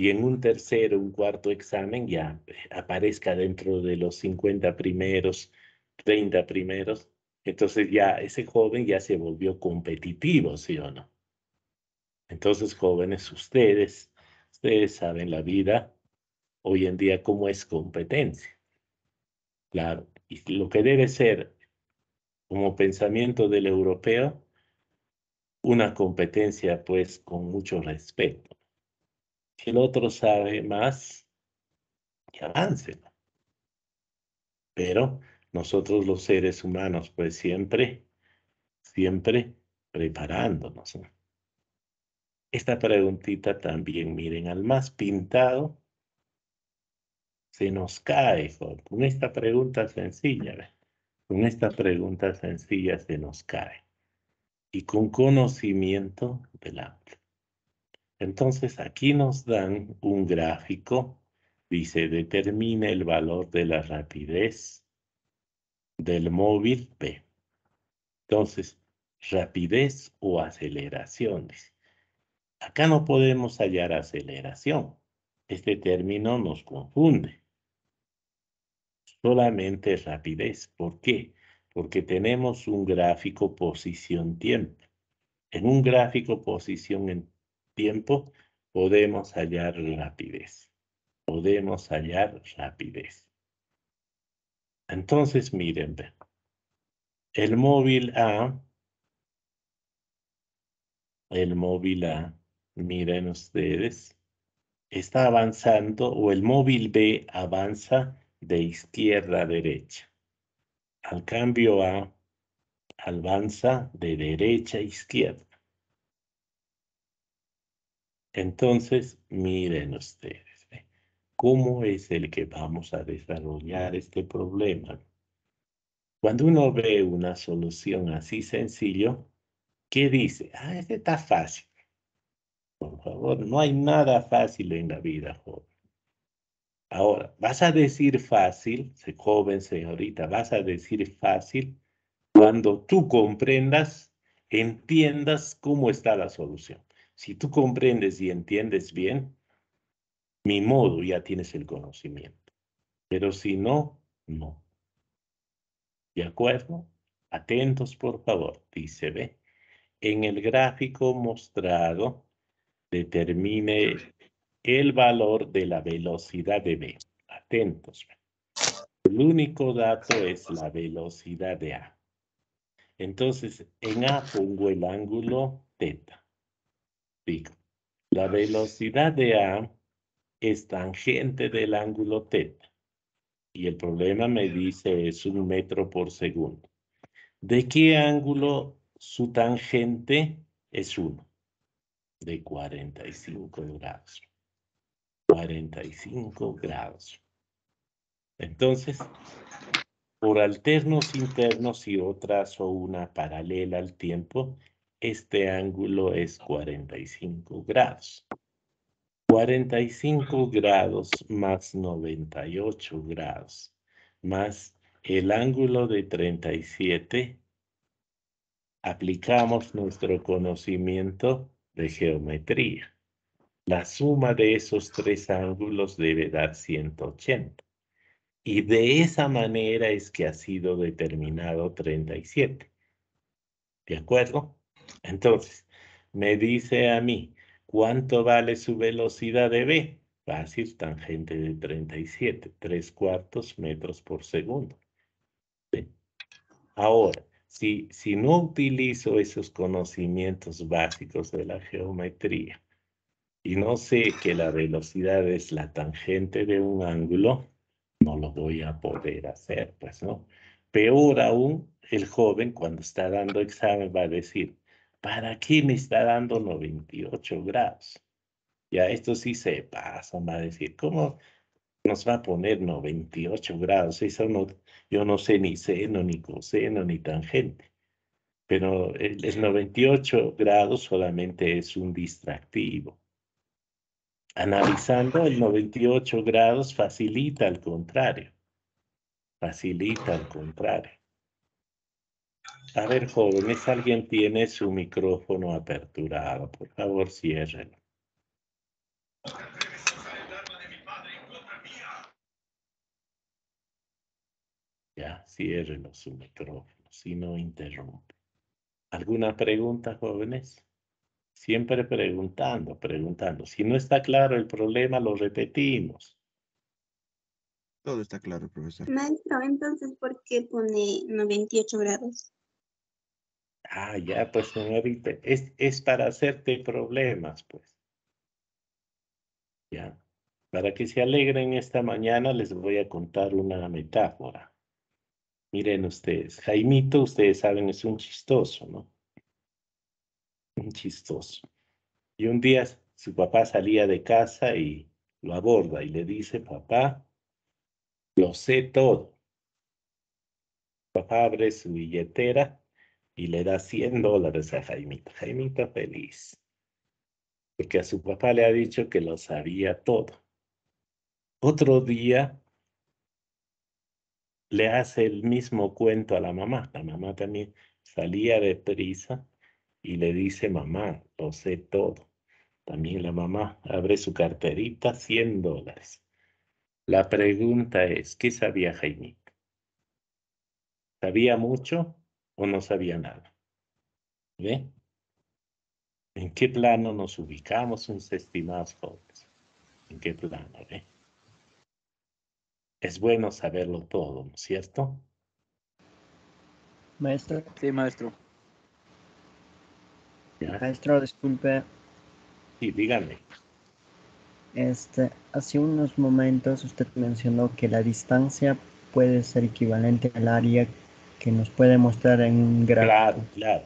y en un tercero, un cuarto examen ya eh, aparezca dentro de los 50 primeros, 30 primeros. Entonces ya ese joven ya se volvió competitivo, ¿sí o no? Entonces, jóvenes, ustedes, ustedes saben la vida hoy en día cómo es competencia. Claro, y lo que debe ser como pensamiento del europeo, una competencia pues con mucho respeto. Si el otro sabe más, que avance. Pero nosotros los seres humanos, pues siempre, siempre preparándonos. Esta preguntita también, miren, al más pintado se nos cae con, esta pregunta sencilla, con esta pregunta sencilla se nos cae. Y con conocimiento del entonces aquí nos dan un gráfico, y se determina el valor de la rapidez del móvil P. Entonces, rapidez o aceleraciones. Acá no podemos hallar aceleración. Este término nos confunde. Solamente rapidez. ¿Por qué? Porque tenemos un gráfico posición-tiempo. En un gráfico posición tiempo podemos hallar rapidez. Podemos hallar rapidez. Entonces, miren, el móvil A, el móvil A, miren ustedes, está avanzando o el móvil B avanza de izquierda a derecha. Al cambio A, avanza de derecha a izquierda. Entonces, miren ustedes, ¿cómo es el que vamos a desarrollar este problema? Cuando uno ve una solución así sencillo, ¿qué dice? Ah, este está fácil. Por favor, no hay nada fácil en la vida, joven. Ahora, vas a decir fácil, joven, señorita, vas a decir fácil cuando tú comprendas, entiendas cómo está la solución. Si tú comprendes y entiendes bien mi modo, ya tienes el conocimiento. Pero si no, no. ¿De acuerdo? Atentos, por favor, dice B. En el gráfico mostrado, determine el valor de la velocidad de B. Atentos. El único dato es la velocidad de A. Entonces, en A pongo el ángulo θ. La velocidad de A es tangente del ángulo teta. Y el problema me dice es un metro por segundo. ¿De qué ángulo su tangente es uno? De 45 grados. 45 grados. Entonces, por alternos internos y otras o una paralela al tiempo, este ángulo es 45 grados. 45 grados más 98 grados, más el ángulo de 37. Aplicamos nuestro conocimiento de geometría. La suma de esos tres ángulos debe dar 180. Y de esa manera es que ha sido determinado 37. ¿De acuerdo? Entonces, me dice a mí, ¿cuánto vale su velocidad de B? Fácil, tangente de 37, tres cuartos metros por segundo. Ahora, si, si no utilizo esos conocimientos básicos de la geometría y no sé que la velocidad es la tangente de un ángulo, no lo voy a poder hacer, pues, ¿no? Peor aún, el joven cuando está dando examen va a decir, ¿Para qué me está dando 98 grados? Ya esto sí se pasa, va a decir, ¿cómo nos va a poner 98 grados? yo no sé ni seno, ni coseno, ni tangente. Pero el, el 98 grados solamente es un distractivo. Analizando el 98 grados facilita al contrario. Facilita al contrario. A ver, jóvenes, alguien tiene su micrófono aperturado. Por favor, ciérrenlo. Ya, ciérrelo su micrófono, si no interrumpe. ¿Alguna pregunta, jóvenes? Siempre preguntando, preguntando. Si no está claro el problema, lo repetimos. Todo está claro, profesor. Maestro, entonces, ¿por qué pone 98 grados? Ah, ya, pues señorita, es, es para hacerte problemas, pues. Ya. Para que se alegren esta mañana, les voy a contar una metáfora. Miren ustedes, Jaimito, ustedes saben, es un chistoso, ¿no? Un chistoso. Y un día su papá salía de casa y lo aborda y le dice, papá, lo sé todo. Papá abre su billetera y le da 100 dólares a Jaimita. Jaimita feliz. Porque a su papá le ha dicho que lo sabía todo. Otro día le hace el mismo cuento a la mamá. La mamá también salía de prisa y le dice, mamá, lo sé todo. También la mamá abre su carterita, 100 dólares. La pregunta es, ¿qué sabía Jaime? ¿Sabía mucho o no sabía nada? ¿Ve? ¿En qué plano nos ubicamos, un estimados jóvenes? ¿En qué plano? ¿Ve? Es bueno saberlo todo, ¿no es cierto? Maestro. Sí, maestro. Maestro, disculpe. Sí, díganme. Este, hace unos momentos usted mencionó que la distancia puede ser equivalente al área que nos puede mostrar en un gráfico. Claro, claro.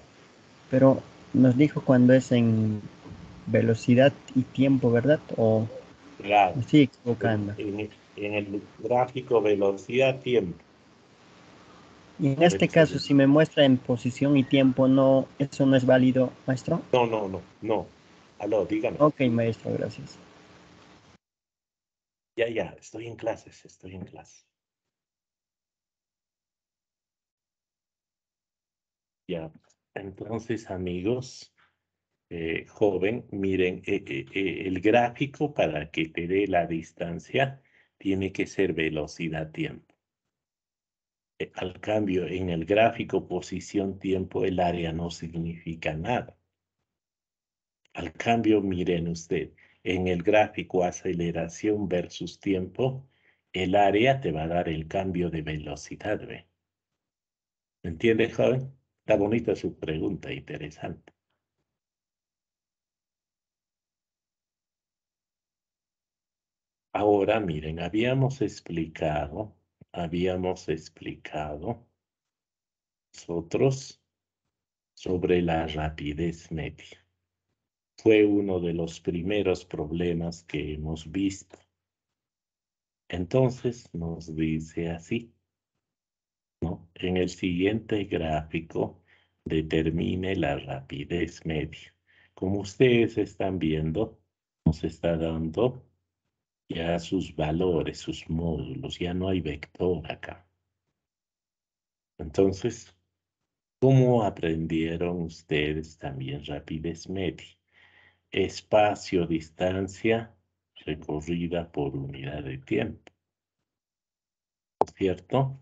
Pero nos dijo cuando es en velocidad y tiempo, ¿verdad? O claro. Sí, equivocando. En, el, gráfico velocidad-tiempo. Y en este caso, si me muestra en posición y tiempo, no, ¿eso no es válido, maestro? No, no, no, no. Aló, dígame. Ok, maestro, gracias. Ya, ya, estoy en clases, estoy en clase. Ya, entonces amigos, eh, joven, miren, eh, eh, el gráfico para que te dé la distancia tiene que ser velocidad-tiempo. al cambio, en el gráfico posición-tiempo el área no significa nada. Al cambio, miren ustedes en el gráfico aceleración versus tiempo, el área te va a dar el cambio de velocidad, ¿Me ¿Entiendes, joven? Está bonita su pregunta, interesante. Ahora, miren, habíamos explicado, habíamos explicado nosotros sobre la rapidez media fue uno de los primeros problemas que hemos visto. Entonces nos dice así, En el siguiente gráfico determine la rapidez media. Como ustedes están viendo, nos está dando ya sus valores, sus módulos, ya no hay vector acá. Entonces, ¿cómo aprendieron ustedes también rapidez media? espacio, distancia recorrida por unidad de tiempo. ¿Cierto?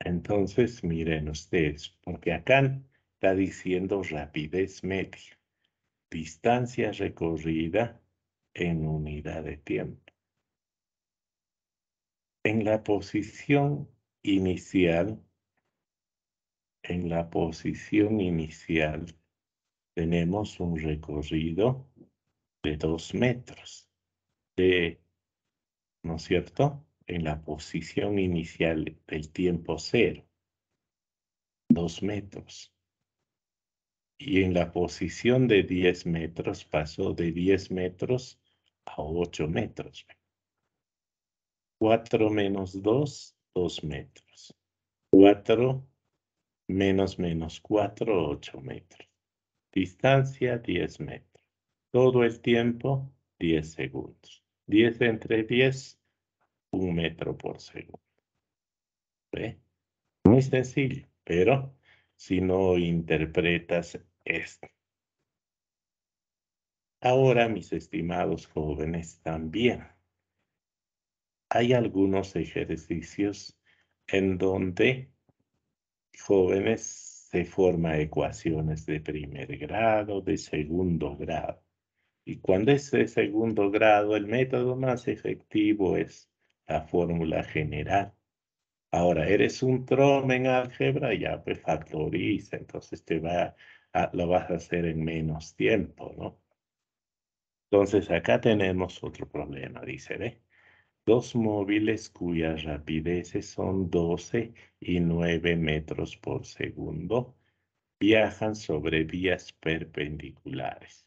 Entonces, miren ustedes, porque acá está diciendo rapidez media, distancia recorrida en unidad de tiempo. En la posición inicial en la posición inicial tenemos un recorrido de dos metros de, ¿no es cierto? En la posición inicial del tiempo cero, dos metros. Y en la posición de 10 metros pasó de 10 metros a 8 metros. 4 menos 2, 2 metros. 4 menos menos 4, 8 metros. Distancia, 10 metros. Todo el tiempo, 10 segundos. 10 entre 10, 1 metro por segundo. ¿Ve? Muy sencillo, pero si no interpretas esto. Ahora, mis estimados jóvenes, también hay algunos ejercicios en donde jóvenes se forma ecuaciones de primer grado, de segundo grado. Y cuando es de segundo grado, el método más efectivo es la fórmula general. Ahora, eres un trom en álgebra, ya pues factoriza, entonces te va lo vas a hacer en menos tiempo, ¿no? Entonces acá tenemos otro problema, dice, ¿eh? dos móviles cuyas rapideces son 12 y 9 metros por segundo viajan sobre vías perpendiculares.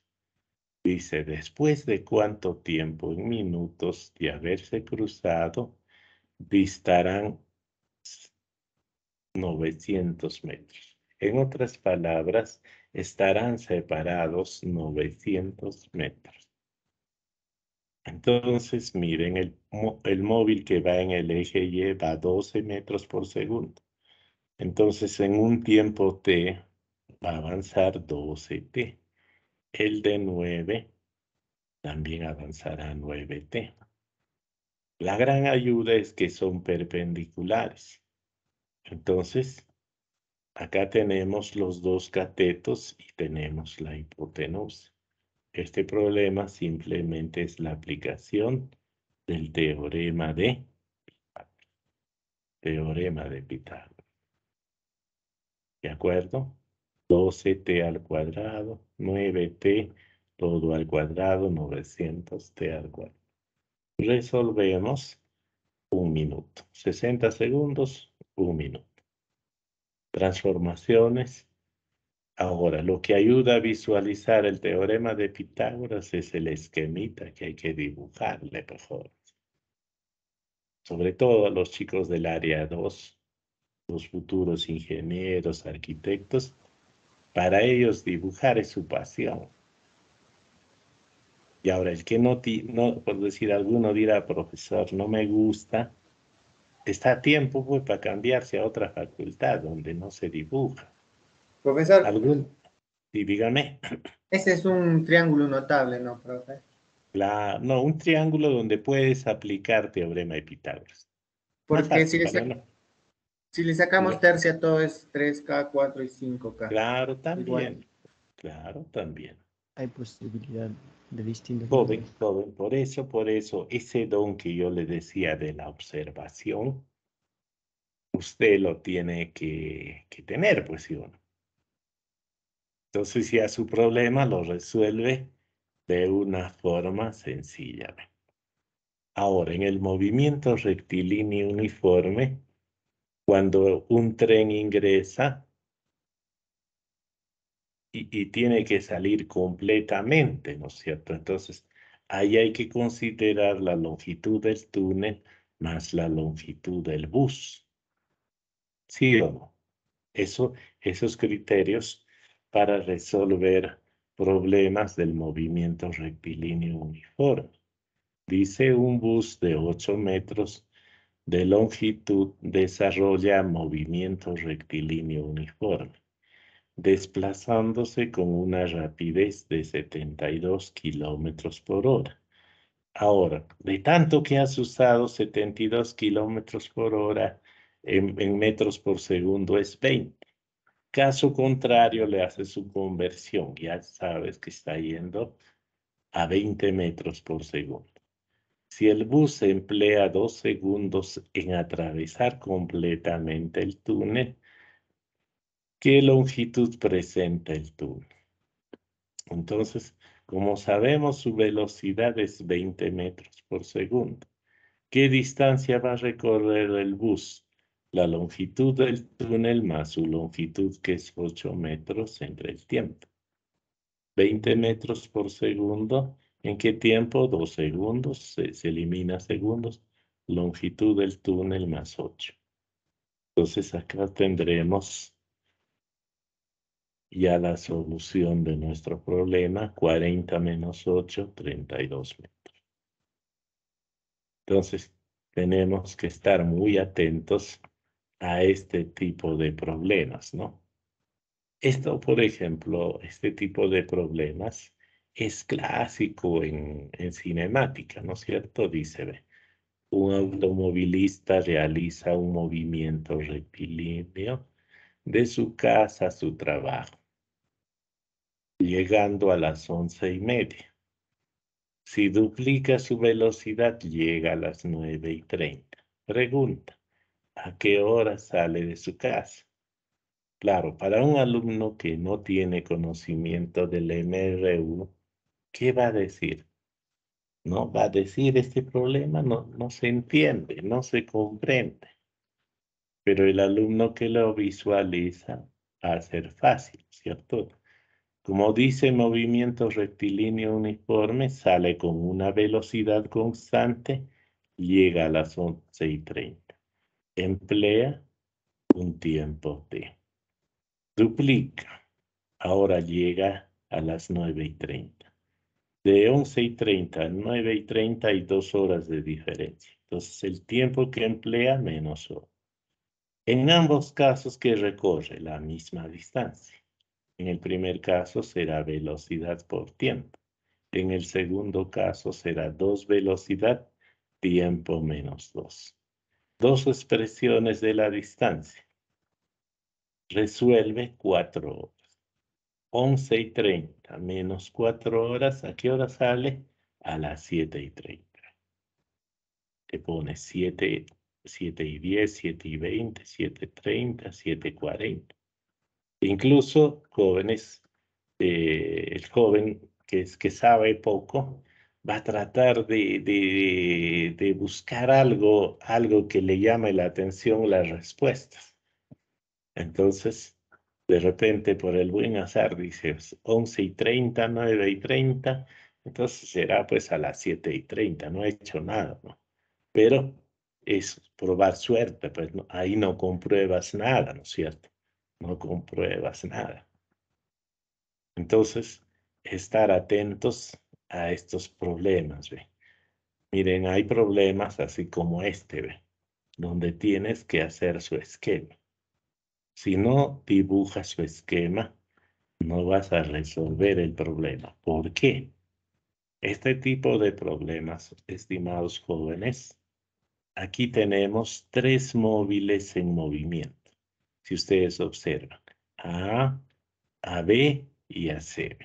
Dice, después de cuánto tiempo en minutos de haberse cruzado, distarán 900 metros. En otras palabras, estarán separados 900 metros. Entonces, miren, el, móvil que va en el eje Y va a 12 metros por segundo. Entonces, en un tiempo T va a avanzar 12T. El de 9 también avanzará 9T. La gran ayuda es que son perpendiculares. Entonces, acá tenemos los dos catetos y tenemos la hipotenusa. Este problema simplemente es la aplicación del teorema de Pitágoras. Teorema de Pitágoras. ¿De acuerdo? 12t al cuadrado, 9t, todo al cuadrado, 900t al cuadrado. Resolvemos un minuto. 60 segundos, un minuto. Transformaciones Ahora, lo que ayuda a visualizar el teorema de Pitágoras es el esquemita que hay que dibujarle mejor. Sobre todo a los chicos del área 2, los futuros ingenieros, arquitectos, para ellos dibujar es su pasión. Y ahora, el que no, no por decir alguno, dirá, profesor, no me gusta, está a tiempo pues, para cambiarse a otra facultad donde no se dibuja Profesor. ¿Algún? Sí, dígame. Ese es un triángulo notable, ¿no, profesor? La, no, un triángulo donde puedes aplicar teorema de Pitágoras. Porque si, le sacamos tercia, todo es 3K, 4 y 5K. Claro, también. Claro, también. Hay posibilidad de distintos. Joven, por eso, por eso, ese don que yo le decía de la observación, usted lo tiene que, que tener, pues, ¿sí o entonces ya su problema lo resuelve de una forma sencilla. Ahora, en el movimiento rectilíneo uniforme, cuando un tren ingresa y, tiene que salir completamente, ¿no es cierto? Entonces, ahí hay que considerar la longitud del túnel más la longitud del bus. ¿Sí o esos criterios para resolver problemas del movimiento rectilíneo uniforme. Dice un bus de 8 metros de longitud desarrolla movimiento rectilíneo uniforme, desplazándose con una rapidez de 72 kilómetros por hora. Ahora, de tanto que has usado 72 kilómetros por hora en, en metros por segundo es 20. Caso contrario, le hace su conversión. Ya sabes que está yendo a 20 metros por segundo. Si el bus emplea dos segundos en atravesar completamente el túnel, ¿qué longitud presenta el túnel? Entonces, como sabemos, su velocidad es 20 metros por segundo. ¿Qué distancia va a recorrer el bus? la longitud del túnel más su longitud que es 8 metros entre el tiempo. 20 metros por segundo, ¿en qué tiempo? 2 segundos, se, se elimina segundos, longitud del túnel más 8. Entonces acá tendremos ya la solución de nuestro problema, 40 menos 8, 32 metros. Entonces tenemos que estar muy atentos a este tipo de problemas, ¿no? Esto, por ejemplo, este tipo de problemas es clásico en, cinemática, ¿no es cierto? Dice, ve, un automovilista realiza un movimiento rectilíneo de su casa a su trabajo, llegando a las once y media. Si duplica su velocidad, llega a las nueve y treinta. Pregunta, a qué hora sale de su casa. Claro, para un alumno que no tiene conocimiento del MRU, ¿qué va a decir? No va a decir, este problema no, no se entiende, no se comprende. Pero el alumno que lo visualiza va a ser fácil, ¿cierto? Como dice movimiento rectilíneo uniforme, sale con una velocidad constante, llega a las 11 y 30 emplea un tiempo t Duplica. Ahora llega a las 9 y 30. De 11 y 30 a 9 y 30 hay dos horas de diferencia. Entonces el tiempo que emplea menos o En ambos casos que recorre la misma distancia. En el primer caso será velocidad por tiempo. En el segundo caso será dos velocidad, tiempo menos dos dos expresiones de la distancia. Resuelve 4 horas. 11 y 30 menos 4 horas, ¿a qué hora sale? A las 7 y 30. Te pone 7, y 10, 7 y 20, 7 y 30, 7 y 40. Incluso jóvenes, eh, el joven que, que sabe poco, va a tratar de, buscar algo, algo que le llame la atención, las respuestas. Entonces, de repente, por el buen azar, dices 11 y 30, 9 y 30, entonces será pues a las 7 y 30, no he hecho nada, ¿no? Pero es probar suerte, pues ahí no compruebas nada, ¿no es cierto? No compruebas nada. Entonces, estar atentos a estos problemas, ¿ve? Miren, hay problemas así como este, ¿ve? Donde tienes que hacer su esquema. Si no dibujas su esquema, no vas a resolver el problema. ¿Por qué? Este tipo de problemas, estimados jóvenes, aquí tenemos tres móviles en movimiento. Si ustedes observan, A, b y AC.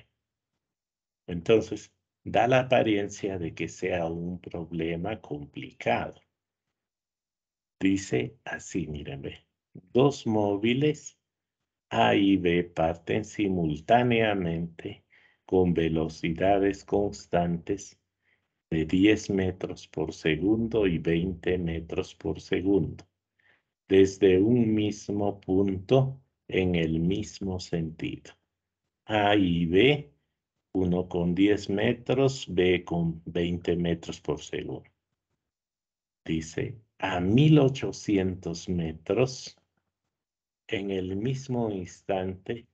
Entonces, da la apariencia de que sea un problema complicado. Dice así, mírenme, dos móviles A y B parten simultáneamente con velocidades constantes de 10 metros por segundo y 20 metros por segundo, desde un mismo punto en el mismo sentido. A y B uno con 10 metros, B con 20 metros por segundo. Dice, a 1800 metros, en el mismo instante,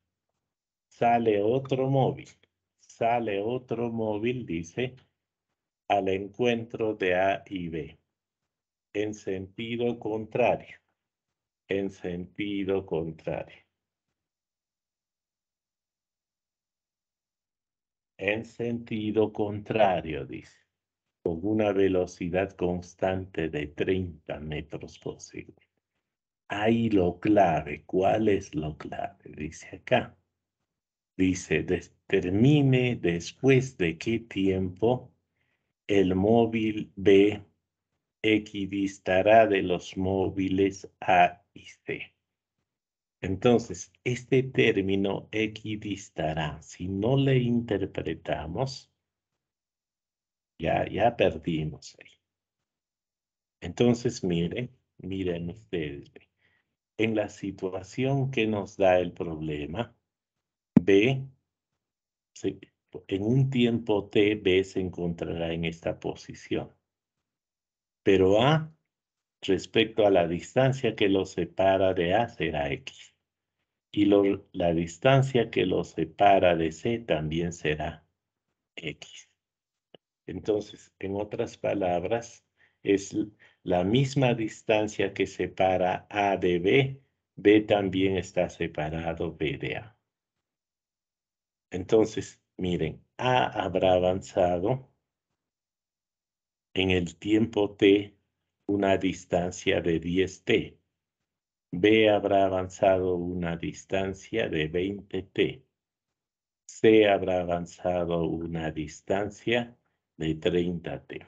sale otro móvil. Sale otro móvil, dice, al encuentro de A y B, en sentido contrario. En sentido contrario. en sentido contrario, dice, con una velocidad constante de 30 metros por segundo. Ahí lo clave, ¿cuál es lo clave? Dice acá. Dice, determine después de qué tiempo el móvil B equidistará de los móviles A y C. Entonces, este término equidistará, si no le interpretamos, ya, ya perdimos ahí. Entonces, miren, miren ustedes, en la situación que nos da el problema, B, en un tiempo T, B se encontrará en esta posición. Pero A, respecto a la distancia que lo separa de A, será X y la distancia que lo separa de C también será X. Entonces, en otras palabras, es la misma distancia que separa A de B, B también está separado B de A. Entonces, miren, A habrá avanzado en el tiempo T una distancia de 10T. B habrá avanzado una distancia de 20T. C habrá avanzado una distancia de 30T.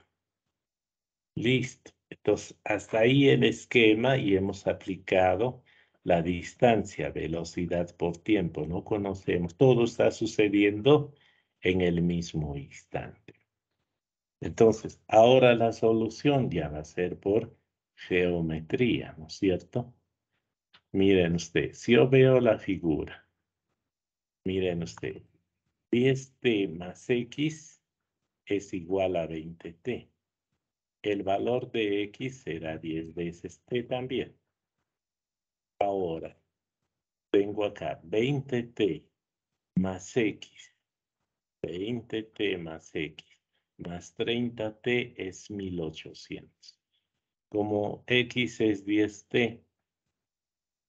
Listo. Entonces, hasta ahí el esquema y hemos aplicado la distancia, velocidad por tiempo. No conocemos. Todo está sucediendo en el mismo instante. Entonces, ahora la solución ya va a ser por geometría, ¿no es cierto? Miren usted, si yo veo la figura, miren usted, 10t este más x es igual a 20t. El valor de x será 10 veces t también. Ahora, tengo acá 20t más x. 20t más x más 30t es 1800. Como x es 10t,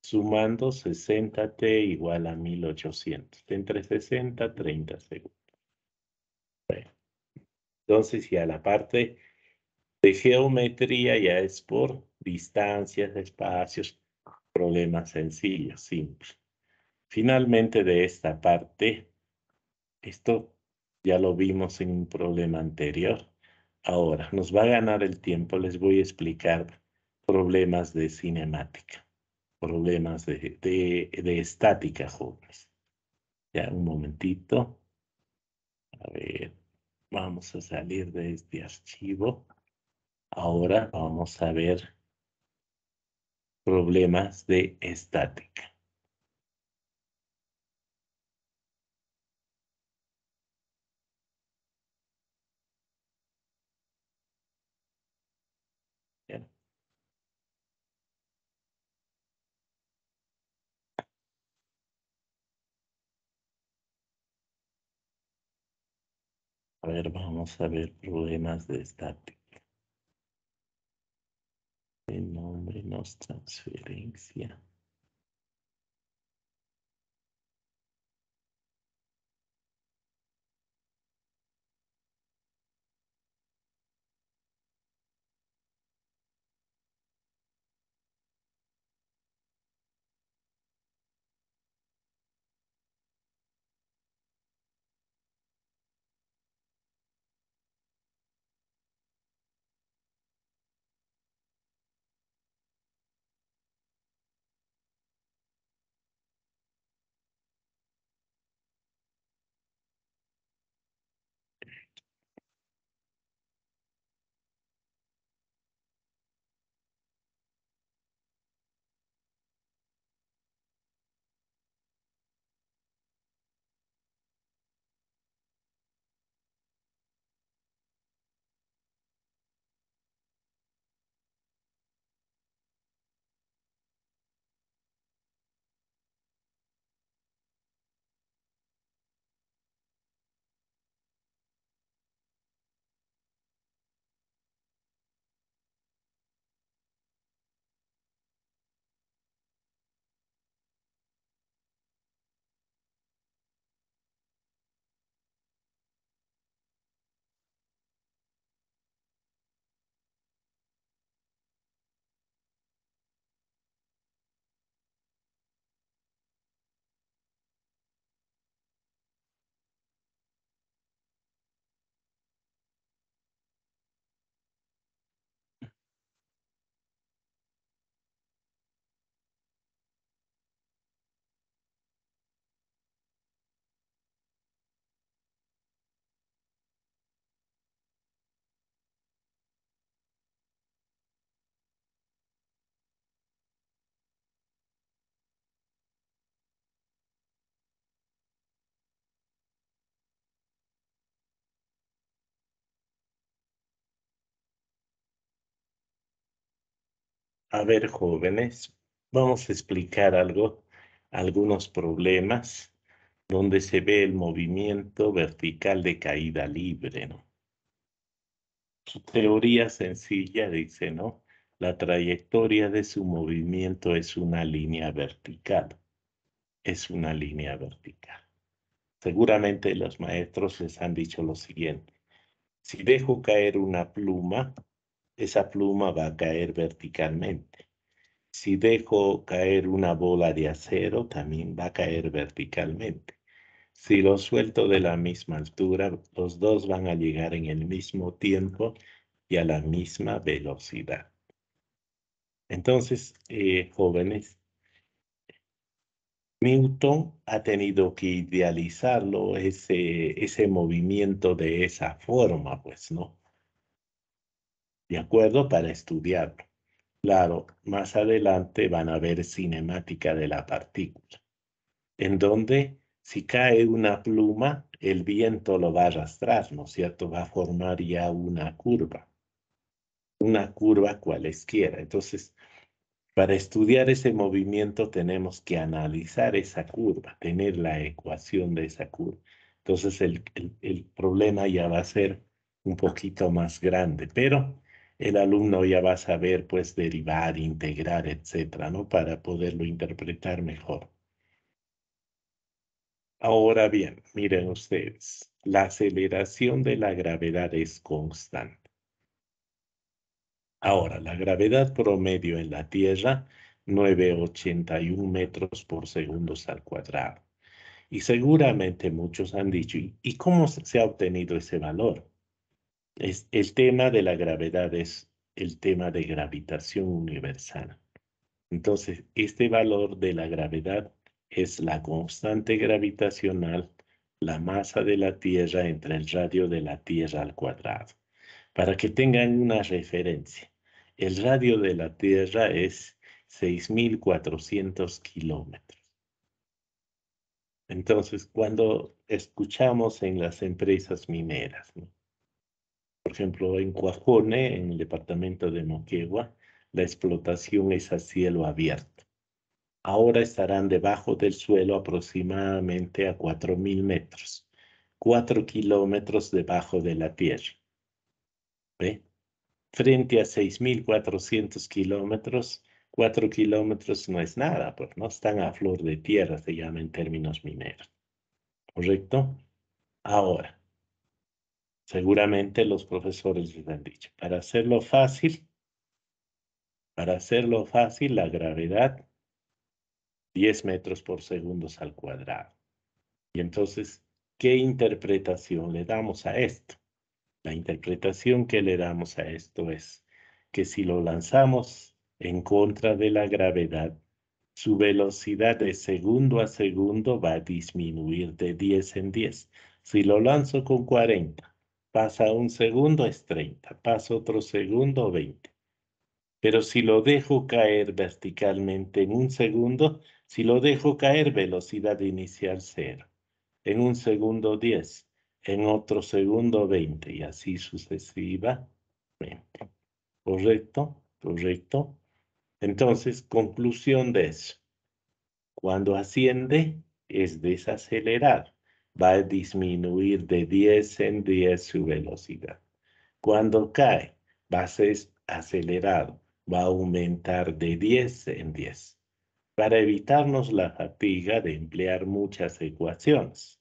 sumando 60t igual a 1800. Entre 60, 30 segundos. entonces ya la parte de geometría ya es por distancias, espacios, problemas sencillos, simples. Finalmente de esta parte, esto ya lo vimos en un problema anterior. Ahora, nos va a ganar el tiempo, les voy a explicar problemas de cinemática problemas de, estática, jóvenes. Ya, un momentito. A ver, vamos a salir de este archivo. Ahora vamos a ver problemas de estática. A ver, vamos a ver problemas de estática. El nombre nos transferencia. A ver, jóvenes, vamos a explicar algo, algunos problemas donde se ve el movimiento vertical de caída libre, ¿no? Su teoría sencilla dice, ¿no? La trayectoria de su movimiento es una línea vertical. Es una línea vertical. Seguramente los maestros les han dicho lo siguiente. Si dejo caer una pluma, esa pluma va a caer verticalmente. Si dejo caer una bola de acero, también va a caer verticalmente. Si lo suelto de la misma altura, los dos van a llegar en el mismo tiempo y a la misma velocidad. Entonces, eh, jóvenes, Newton ha tenido que idealizarlo, ese, ese movimiento de esa forma, pues, ¿no? ¿de acuerdo? Para estudiarlo. Claro, más adelante van a ver cinemática de la partícula, en donde si cae una pluma, el viento lo va a arrastrar, ¿no es cierto? Va a formar ya una curva, una curva cualesquiera. Entonces, para estudiar ese movimiento tenemos que analizar esa curva, tener la ecuación de esa curva. Entonces el, el, problema ya va a ser un poquito más grande, pero el alumno ya va a saber pues derivar, integrar, etcétera, ¿no? Para poderlo interpretar mejor. Ahora bien, miren ustedes, la aceleración de la gravedad es constante. Ahora, la gravedad promedio en la Tierra, 9,81 metros por segundo al cuadrado. Y seguramente muchos han dicho, ¿y cómo se ha obtenido ese valor? el tema de la gravedad es el tema de gravitación universal. Entonces, este valor de la gravedad es la constante gravitacional, la masa de la Tierra entre el radio de la Tierra al cuadrado. Para que tengan una referencia, el radio de la Tierra es 6.400 kilómetros. Entonces, cuando escuchamos en las empresas mineras, ¿no? Por ejemplo, en Cuajone, en el departamento de Moquegua, la explotación es a cielo abierto. Ahora estarán debajo del suelo aproximadamente a 4.000 metros, 4 kilómetros debajo de la tierra. ¿Ve? Frente a 6.400 kilómetros, 4 kilómetros no es nada, pues no están a flor de tierra, se llama en términos mineros. ¿Correcto? Ahora, Seguramente los profesores les han dicho, para hacerlo fácil, para hacerlo fácil, la gravedad, 10 metros por segundo al cuadrado. Y entonces, ¿qué interpretación le damos a esto? La interpretación que le damos a esto es que si lo lanzamos en contra de la gravedad, su velocidad de segundo a segundo va a disminuir de 10 en 10. Si lo lanzo con 40, Pasa un segundo es 30, pasa otro segundo 20. Pero si lo dejo caer verticalmente en un segundo, si lo dejo caer velocidad inicial cero. en un segundo 10, en otro segundo 20 y así sucesivamente. ¿Correcto? ¿Correcto? Entonces, conclusión de eso. Cuando asciende es desacelerar va a disminuir de 10 en 10 su velocidad. Cuando cae, va a ser acelerado, va a aumentar de 10 en 10 para evitarnos la fatiga de emplear muchas ecuaciones.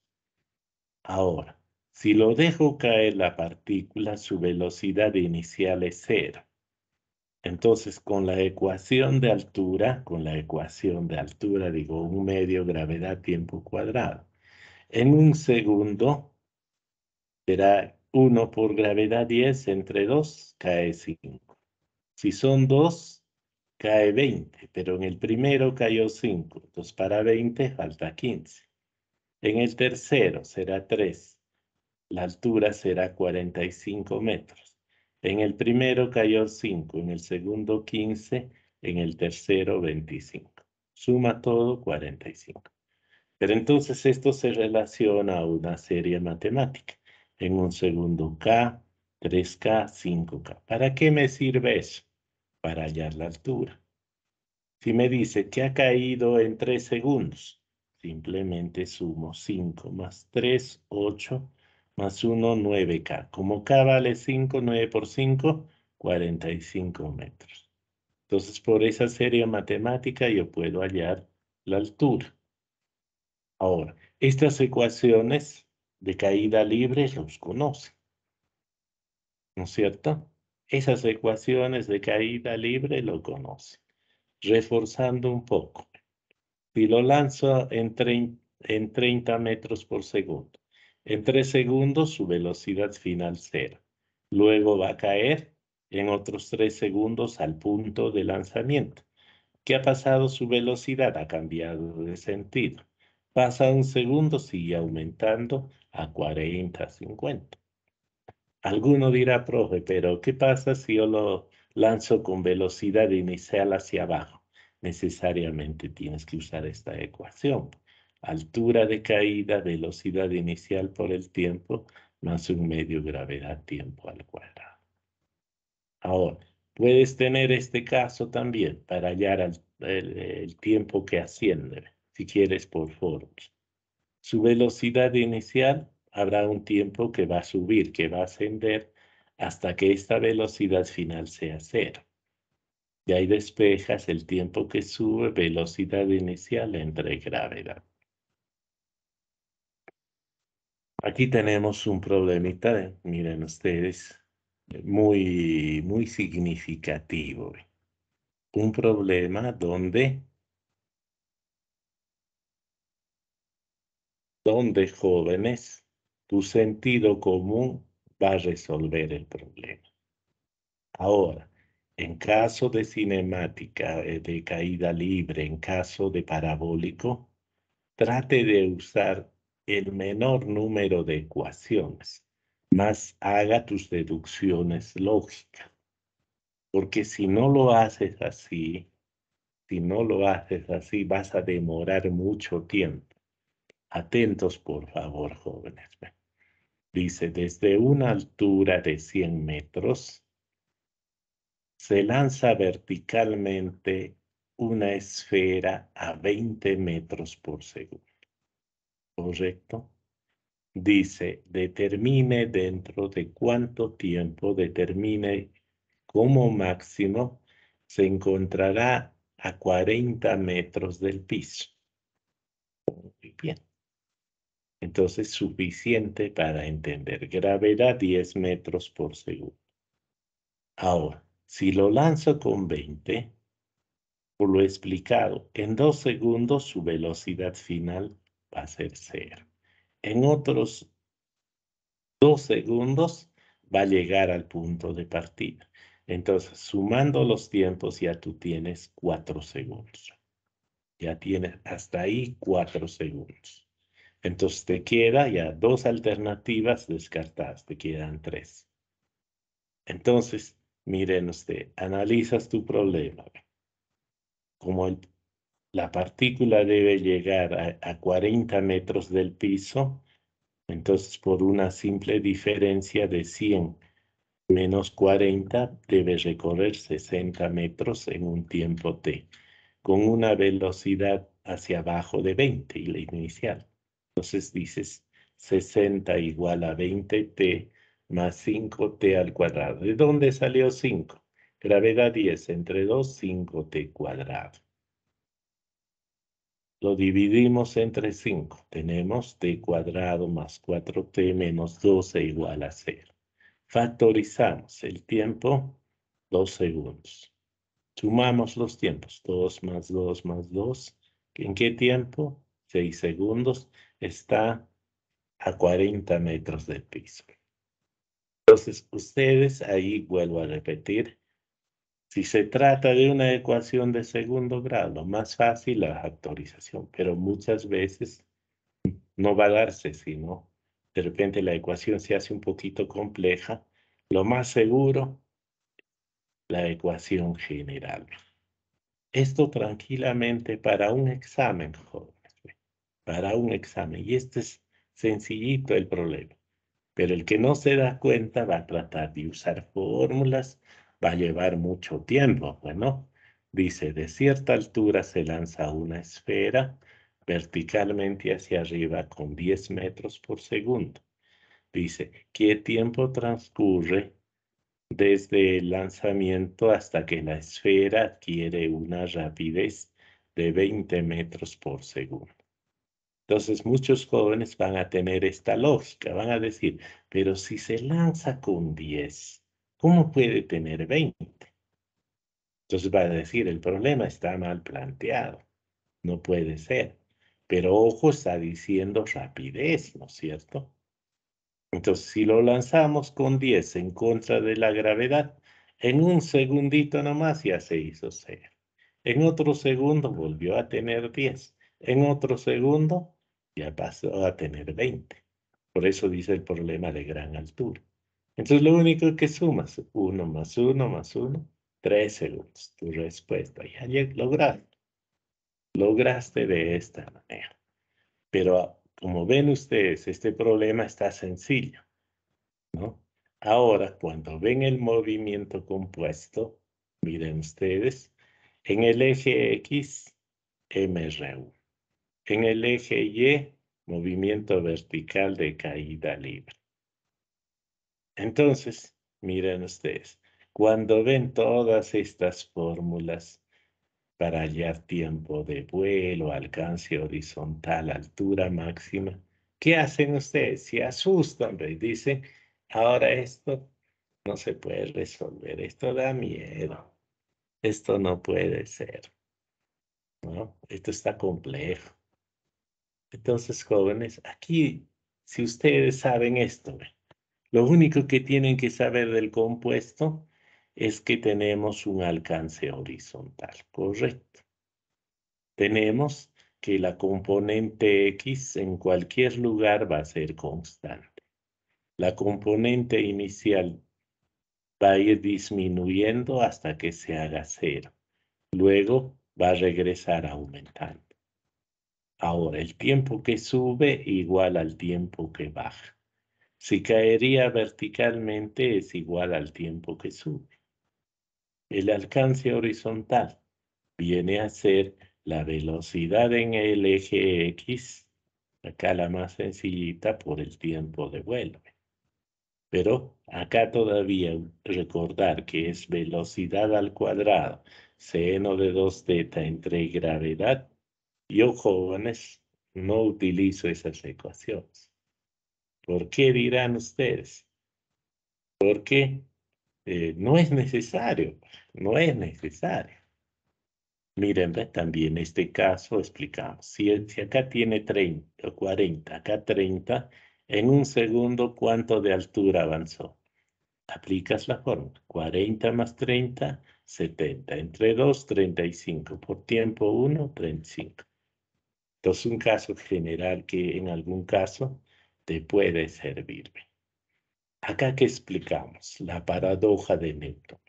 Ahora, si lo dejo caer la partícula, su velocidad inicial es cero. Entonces, con la ecuación de altura, con la ecuación de altura, digo, un medio gravedad tiempo cuadrado, en un segundo, será 1 por gravedad 10 entre 2, cae 5. Si son 2, cae 20, pero en el primero cayó 5. Entonces para 20, falta 15. En el tercero será 3. La altura será 45 metros. En el primero cayó 5, en el segundo 15, en el tercero 25. Suma todo 45. Pero entonces esto se relaciona a una serie matemática en un segundo K, 3K, 5K. ¿Para qué me sirve eso? Para hallar la altura. Si me dice que ha caído en 3 segundos, simplemente sumo 5 más 3, 8, más 1, 9K. Como K vale 5, 9 por 5, 45 metros. Entonces, por esa serie matemática yo puedo hallar la altura. Ahora, estas ecuaciones de caída libre los conoce. ¿No es cierto? Esas ecuaciones de caída libre lo conoce. Reforzando un poco. Si lo lanza en, en 30 metros por segundo, en 3 segundos su velocidad final cero. Luego va a caer en otros 3 segundos al punto de lanzamiento. ¿Qué ha pasado? Su velocidad ha cambiado de sentido Pasa un segundo, sigue aumentando a 40, 50. Alguno dirá, profe, pero ¿qué pasa si yo lo lanzo con velocidad inicial hacia abajo? Necesariamente tienes que usar esta ecuación. Altura de caída, velocidad inicial por el tiempo, más un medio gravedad tiempo al cuadrado. Ahora, puedes tener este caso también para hallar el tiempo que asciende si quieres por foros. Su velocidad inicial habrá un tiempo que va a subir, que va a ascender hasta que esta velocidad final sea cero. Y ahí despejas el tiempo que sube, velocidad inicial entre gravedad. Aquí tenemos un problemita, eh, miren ustedes, muy, muy significativo. Un problema donde donde jóvenes tu sentido común va a resolver el problema. Ahora, en caso de cinemática, eh, de caída libre, en caso de parabólico, trate de usar el menor número de ecuaciones, más haga tus deducciones lógicas. Porque si no lo haces así, si no lo haces así, vas a demorar mucho tiempo Atentos, por favor, jóvenes. Dice, desde una altura de 100 metros, se lanza verticalmente una esfera a 20 metros por segundo. ¿Correcto? Dice, determine dentro de cuánto tiempo, determine cómo máximo, se encontrará a 40 metros del piso. Muy bien. Entonces, suficiente para entender. Gravedad 10 metros por segundo. Ahora, si lo lanzo con 20, por lo explicado, en dos segundos su velocidad final va a ser cero. En otros dos segundos va a llegar al punto de partida. Entonces, sumando los tiempos, ya tú tienes cuatro segundos. Ya tienes hasta ahí cuatro segundos. Entonces te queda ya dos alternativas descartadas, te quedan tres. Entonces, miren usted, analizas tu problema. Como la partícula debe llegar a, a 40 metros del piso, entonces por una simple diferencia de 100 menos 40 debe recorrer 60 metros en un tiempo t, con una velocidad hacia abajo de 20, la inicial. Entonces dices 60 igual a 20t más 5t al cuadrado. ¿De dónde salió 5? Gravedad 10 entre 2, 5t cuadrado. Lo dividimos entre 5. Tenemos t cuadrado más 4t menos 12 igual a 0. Factorizamos el tiempo, 2 segundos. Sumamos los tiempos, 2 más 2 más 2. ¿En qué tiempo? 6 segundos está a 40 metros de piso. Entonces, ustedes, ahí vuelvo a repetir, si se trata de una ecuación de segundo grado, más fácil la factorización, pero muchas veces no va a darse, sino de repente la ecuación se hace un poquito compleja. Lo más seguro, la ecuación general. Esto tranquilamente para un examen, joven para un examen. Y este es sencillito el problema. Pero el que no se da cuenta va a tratar de usar fórmulas, va a llevar mucho tiempo. Bueno, dice, de cierta altura se lanza una esfera verticalmente hacia arriba con 10 metros por segundo. Dice, ¿qué tiempo transcurre desde el lanzamiento hasta que la esfera adquiere una rapidez de 20 metros por segundo? Entonces muchos jóvenes van a tener esta lógica, van a decir, pero si se lanza con 10, ¿cómo puede tener 20? Entonces va a decir, el problema está mal planteado, no puede ser. Pero ojo está diciendo rapidez, ¿no es cierto? Entonces, si lo lanzamos con 10 en contra de la gravedad, en un segundito nomás ya se hizo 0. En otro segundo volvió a tener 10. En otro segundo ya pasó a tener 20. Por eso dice el problema de gran altura. Entonces lo único que sumas, 1 más 1 más 1, 3 segundos, tu respuesta. Ya lograste. Lograste de esta manera. Pero ah, como ven ustedes, este problema está sencillo. ¿no? Ahora, cuando ven el movimiento compuesto, miren ustedes, en el eje X, MR1. En el eje Y, movimiento vertical de caída libre. Entonces, miren ustedes, cuando ven todas estas fórmulas para hallar tiempo de vuelo, alcance horizontal, altura máxima, ¿qué hacen ustedes? Se asustan y dicen, ahora esto no se puede resolver, esto da miedo, esto no puede ser, ¿no? Esto está complejo. Entonces, jóvenes, aquí, si ustedes saben esto, lo único que tienen que saber del compuesto es que tenemos un alcance horizontal, correcto. Tenemos que la componente X en cualquier lugar va a ser constante. La componente inicial va a ir disminuyendo hasta que se haga cero. Luego va a regresar aumentando. Ahora, el tiempo que sube igual al tiempo que baja. Si caería verticalmente es igual al tiempo que sube. El alcance horizontal viene a ser la velocidad en el eje X, acá la más sencillita por el tiempo de vuelo. Pero acá todavía recordar que es velocidad al cuadrado, seno de 2 theta entre gravedad yo, jóvenes, no utilizo esas ecuaciones. ¿Por qué dirán ustedes? Porque eh, no es necesario, no es necesario. Miren, también este caso explicamos. Si, si acá tiene 30 o 40, acá 30, en un segundo, ¿cuánto de altura avanzó? Aplicas la fórmula. 40 más 30, 70. Entre 2, 35. Por tiempo 1, 35. Entonces, un caso general que en algún caso te puede servirme. Acá que explicamos la paradoja de Newton.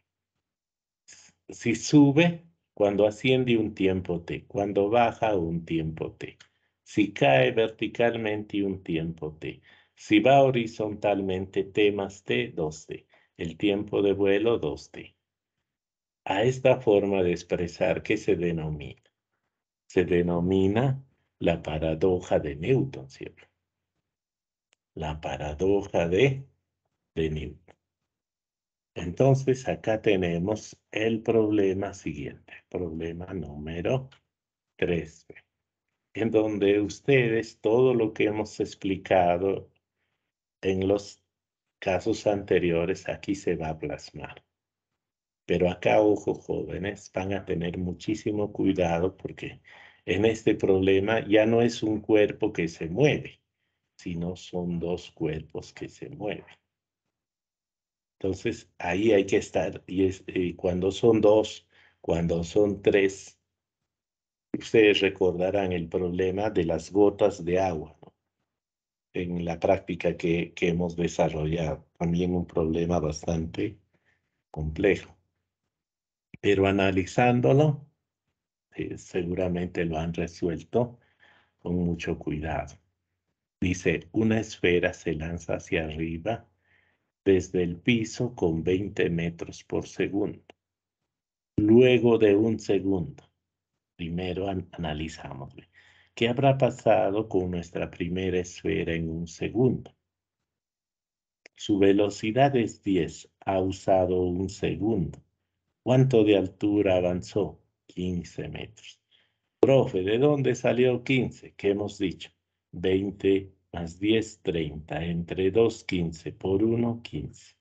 Si sube, cuando asciende un tiempo t, cuando baja un tiempo t, si cae verticalmente un tiempo t, si va horizontalmente t más t, 2t, el tiempo de vuelo 2t. A esta forma de expresar que se denomina. Se denomina la paradoja de Newton cierto. La paradoja de, de Newton. Entonces acá tenemos el problema siguiente, problema número 13. en donde ustedes todo lo que hemos explicado en los casos anteriores aquí se va a plasmar. Pero acá, ojo jóvenes, van a tener muchísimo cuidado porque en este problema ya no es un cuerpo que se mueve, sino son dos cuerpos que se mueven. Entonces, ahí hay que estar. Y, cuando son dos, cuando son tres, ustedes recordarán el problema de las gotas de agua en la práctica que, que hemos desarrollado. También un problema bastante complejo. Pero analizándolo, eh, seguramente lo han resuelto con mucho cuidado. Dice, una esfera se lanza hacia arriba desde el piso con 20 metros por segundo. Luego de un segundo, primero analizamos, ¿qué habrá pasado con nuestra primera esfera en un segundo? Su velocidad es 10, ha usado un segundo. ¿Cuánto de altura avanzó? 15 metros. Profe, ¿de dónde salió 15? ¿Qué hemos dicho? 20 más 10, 30. Entre 2, 15. Por 1, 15.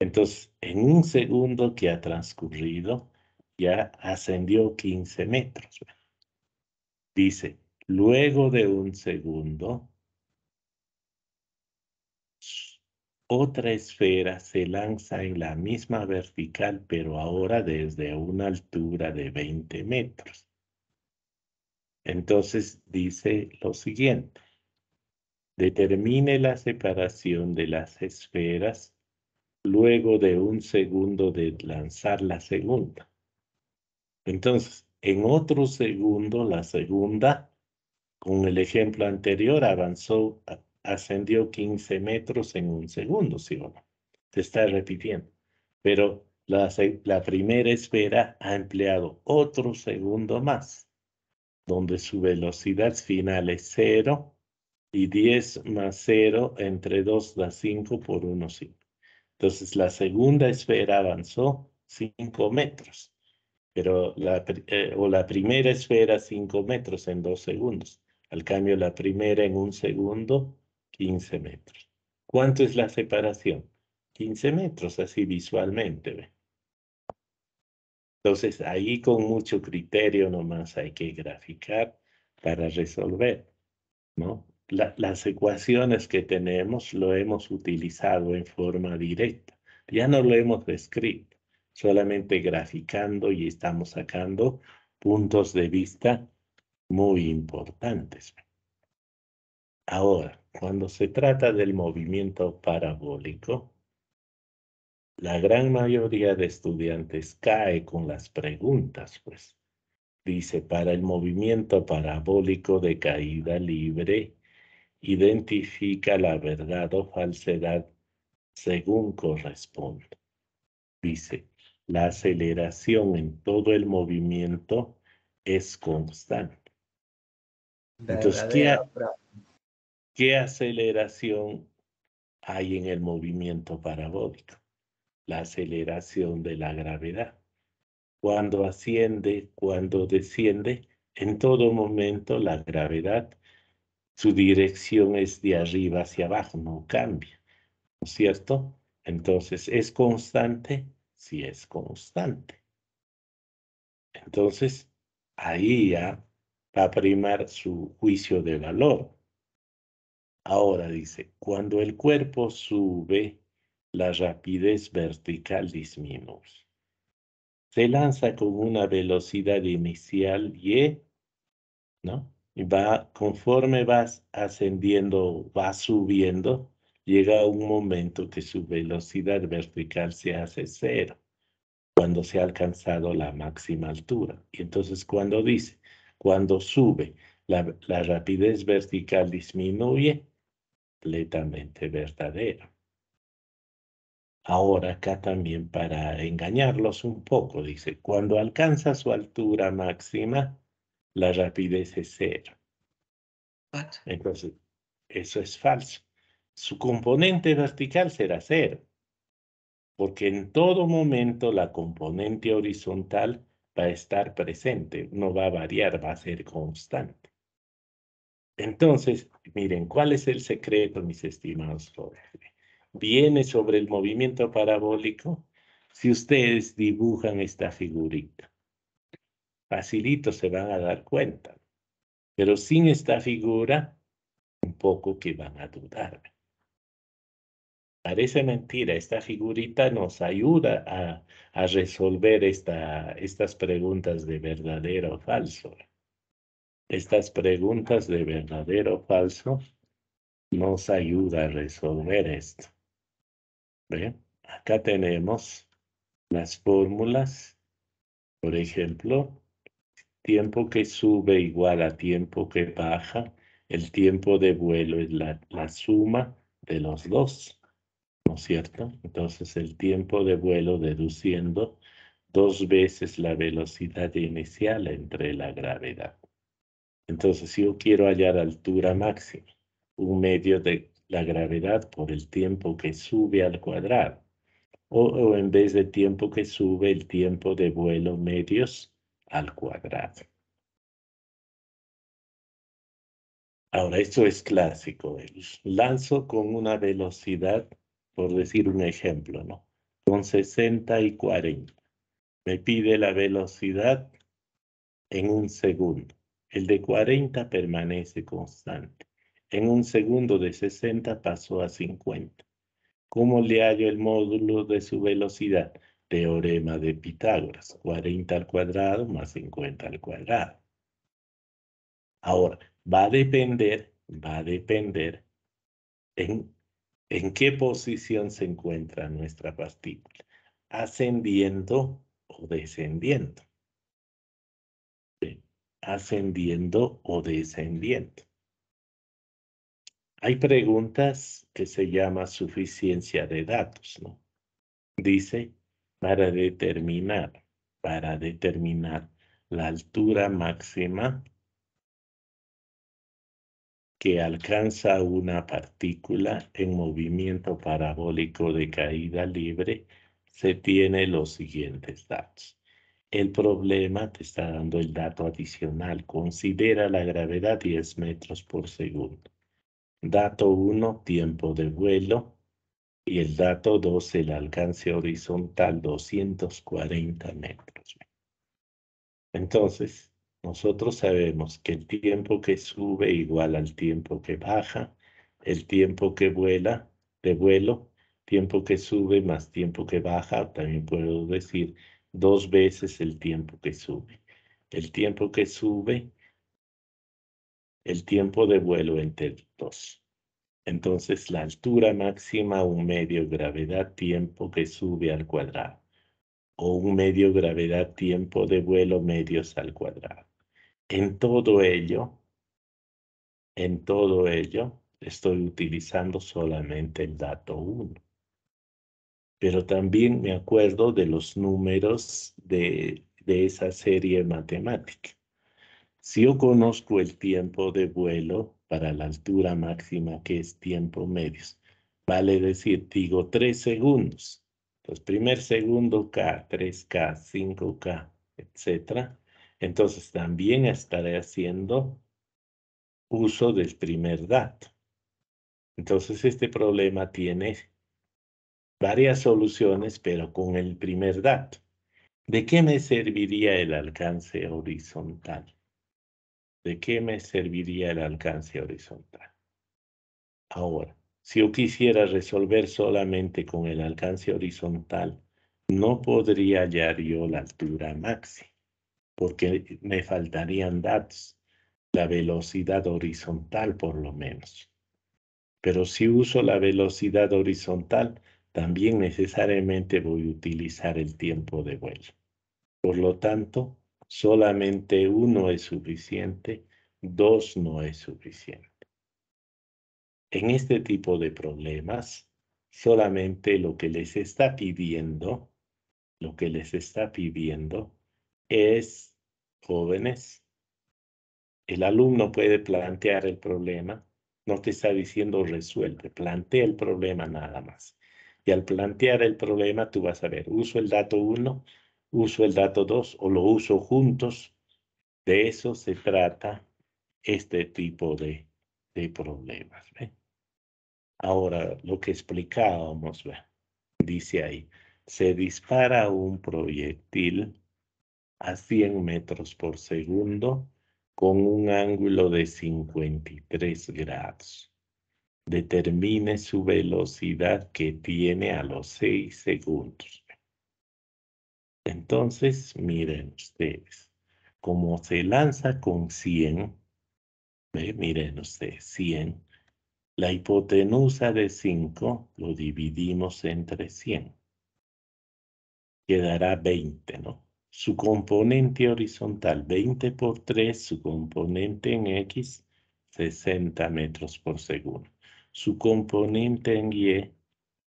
Entonces, en un segundo que ha transcurrido, ya ascendió 15 metros. Dice, luego de un segundo, Otra esfera se lanza en la misma vertical, pero ahora desde una altura de 20 metros. Entonces dice lo siguiente. Determine la separación de las esferas luego de un segundo de lanzar la segunda. Entonces, en otro segundo, la segunda, con el ejemplo anterior, avanzó ascendió 15 metros en un segundo, ¿sí o no? Se está repitiendo. Pero la, la primera esfera ha empleado otro segundo más, donde su velocidad final es 0 y 10 más 0 entre 2 da 5 por 1, 5. Entonces la segunda esfera avanzó 5 metros, pero la, eh, o la primera esfera 5 metros en 2 segundos. Al cambio, la primera en un segundo 15 metros. ¿Cuánto es la separación? 15 metros, así visualmente. Entonces, ahí con mucho criterio nomás hay que graficar para resolver. ¿no? las ecuaciones que tenemos lo hemos utilizado en forma directa. Ya no lo hemos descrito, solamente graficando y estamos sacando puntos de vista muy importantes. Ahora, cuando se trata del movimiento parabólico, la gran mayoría de estudiantes cae con las preguntas, pues. Dice, para el movimiento parabólico de caída libre, identifica la verdad o falsedad según corresponde. Dice, la aceleración en todo el movimiento es constante. Entonces, ¿qué, ¿Qué aceleración hay en el movimiento parabólico? La aceleración de la gravedad. Cuando asciende, cuando desciende, en todo momento la gravedad, su dirección es de arriba hacia abajo, no cambia, ¿no es cierto? Entonces, ¿es constante? si es constante. Entonces, ahí ya va a primar su juicio de valor. Ahora dice, cuando el cuerpo sube, la rapidez vertical disminuye. Se lanza con una velocidad inicial y, ¿no? va, conforme vas ascendiendo, va subiendo, llega un momento que su velocidad vertical se hace cero, cuando se ha alcanzado la máxima altura. Y entonces cuando dice, cuando sube, la, la rapidez vertical disminuye, completamente verdadera. Ahora acá también para engañarlos un poco, dice, cuando alcanza su altura máxima, la rapidez es cero. Entonces, eso es falso. Su componente vertical será cero, porque en todo momento la componente horizontal va a estar presente, no va a variar, va a ser constante. Entonces, miren, ¿cuál es el secreto, mis estimados jóvenes? Viene sobre el movimiento parabólico si ustedes dibujan esta figurita. Facilito se van a dar cuenta. Pero sin esta figura, un poco que van a dudar. Parece mentira, esta figurita nos ayuda a, resolver estas preguntas de verdadero o falso. Estas preguntas de verdadero o falso nos ayuda a resolver esto. Acá tenemos las fórmulas. Por ejemplo, tiempo que sube igual a tiempo que baja. El tiempo de vuelo es la suma de los dos. ¿No es cierto? Entonces el tiempo de vuelo deduciendo dos veces la velocidad inicial entre la gravedad. Entonces, si yo quiero hallar altura máxima, un medio de la gravedad por el tiempo que sube al cuadrado, o, en vez de tiempo que sube, el tiempo de vuelo medios al cuadrado. Ahora, esto es clásico. lanzo con una velocidad, por decir un ejemplo, ¿no? Con 60 y 40. Me pide la velocidad en un segundo. El de 40 permanece constante. En un segundo de 60 pasó a 50. ¿Cómo le hallo el módulo de su velocidad? Teorema de Pitágoras, 40 al cuadrado más 50 al cuadrado. Ahora, va a depender, va a depender en, en qué posición se encuentra nuestra partícula, ascendiendo o descendiendo ascendiendo o descendiendo. Hay preguntas que se llama suficiencia de datos, ¿no? Dice, para determinar, para determinar la altura máxima que alcanza una partícula en movimiento parabólico de caída libre, se tiene los siguientes datos. El problema te está dando el dato adicional. Considera la gravedad 10 metros por segundo. Dato 1, tiempo de vuelo. Y el dato 2, el alcance horizontal 240 metros. Entonces, nosotros sabemos que el tiempo que sube igual al tiempo que baja, el tiempo que vuela de vuelo, tiempo que sube más tiempo que baja, también puedo decir dos veces el tiempo que sube. El tiempo que sube, el tiempo de vuelo entre dos. Entonces la altura máxima, un medio gravedad, tiempo que sube al cuadrado. O un medio gravedad, tiempo de vuelo, medios al cuadrado. En todo ello, en todo ello, estoy utilizando solamente el dato 1 pero también me acuerdo de los números de, de esa serie matemática. Si yo conozco el tiempo de vuelo para la altura máxima, que es tiempo medio, vale decir, digo, tres segundos. Entonces, primer segundo K, 3K, 5K, etc. Entonces, también estaré haciendo uso del primer dato. Entonces, este problema tiene varias soluciones, pero con el primer dato. ¿De qué me serviría el alcance horizontal? ¿De qué me serviría el alcance horizontal? Ahora, si yo quisiera resolver solamente con el alcance horizontal, no podría hallar yo la altura máxima, porque me faltarían datos, la velocidad horizontal por lo menos. Pero si uso la velocidad horizontal, también necesariamente voy a utilizar el tiempo de vuelo. Por lo tanto, solamente uno es suficiente, dos no es suficiente. En este tipo de problemas, solamente lo que les está pidiendo, lo que les está pidiendo es, jóvenes, el alumno puede plantear el problema, no te está diciendo resuelve, plantea el problema nada más. Y al plantear el problema, tú vas a ver, uso el dato 1, uso el dato 2 o lo uso juntos. De eso se trata este tipo de, problemas. Ahora, lo que explicábamos, dice ahí, se dispara un proyectil a 100 metros por segundo con un ángulo de 53 grados determine su velocidad que tiene a los 6 segundos. Entonces, miren ustedes, como se lanza con 100, miren ustedes, 100, la hipotenusa de 5 lo dividimos entre 100. Quedará 20, ¿no? Su componente horizontal, 20 por 3, su componente en X, 60 metros por segundo. Su componente en Y,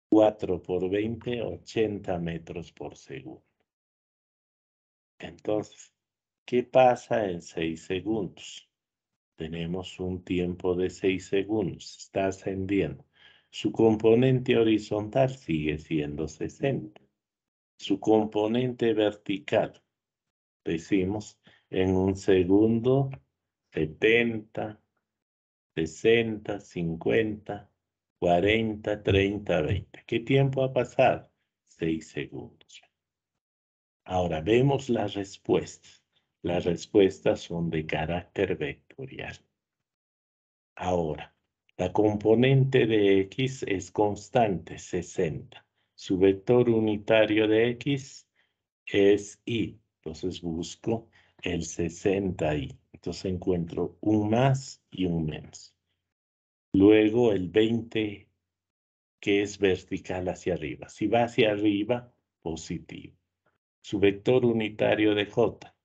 4 por 20, 80 metros por segundo. Entonces, ¿qué pasa en 6 segundos? Tenemos un tiempo de 6 segundos, está ascendiendo. Su componente horizontal sigue siendo 60. Su componente vertical, decimos, en un segundo, 70, 60, 50, 40, 30, 20. ¿Qué tiempo ha pasado? 6 segundos. Ahora vemos las respuestas. Las respuestas son de carácter vectorial. Ahora, la componente de x es constante, 60. Su vector unitario de x es y. Entonces busco el 60 y Entonces encuentro un más y un menos. Luego el 20 que es vertical hacia arriba. Si va hacia arriba, positivo. Su vector unitario de J,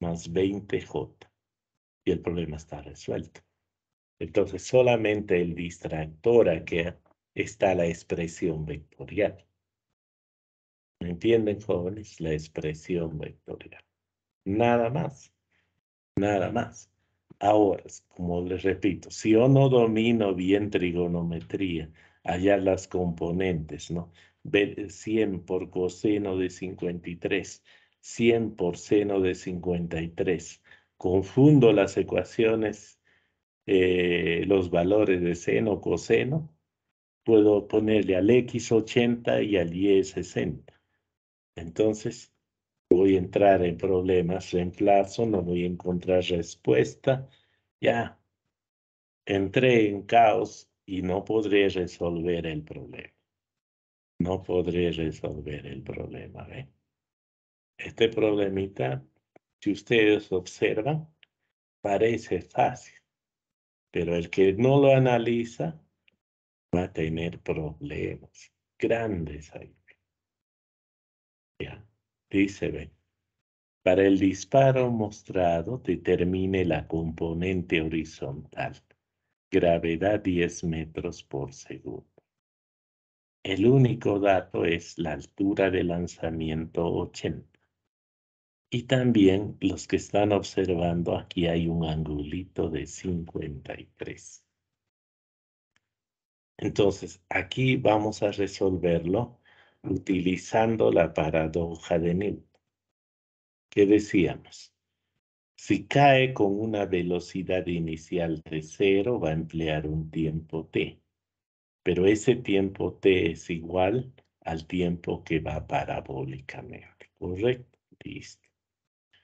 más 20J. Y el problema está resuelto. Entonces solamente el distractor aquí está la expresión vectorial. ¿Me entienden, jóvenes? La expresión vectorial nada más, nada más. Ahora, como les repito, si yo no domino bien trigonometría, allá las componentes, ¿no? 100 por coseno de 53, 100 por seno de 53. Confundo las ecuaciones, eh, los valores de seno, coseno. Puedo ponerle al X 80 y al Y 60. Entonces, voy a entrar en problemas, en plazo, no voy a encontrar respuesta, ya entré en caos y no podré resolver el problema. No podré resolver el problema. Este problemita, si ustedes observan, parece fácil, pero el que no lo analiza va a tener problemas grandes ahí. ¿Ya? dice B. Para el disparo mostrado, determine la componente horizontal, gravedad 10 metros por segundo. El único dato es la altura de lanzamiento 80. Y también los que están observando, aquí hay un angulito de 53. Entonces, aquí vamos a resolverlo utilizando la paradoja de Newton. ¿Qué decíamos? Si cae con una velocidad inicial de cero, va a emplear un tiempo t, pero ese tiempo t es igual al tiempo que va parabólicamente, ¿correcto? Listo.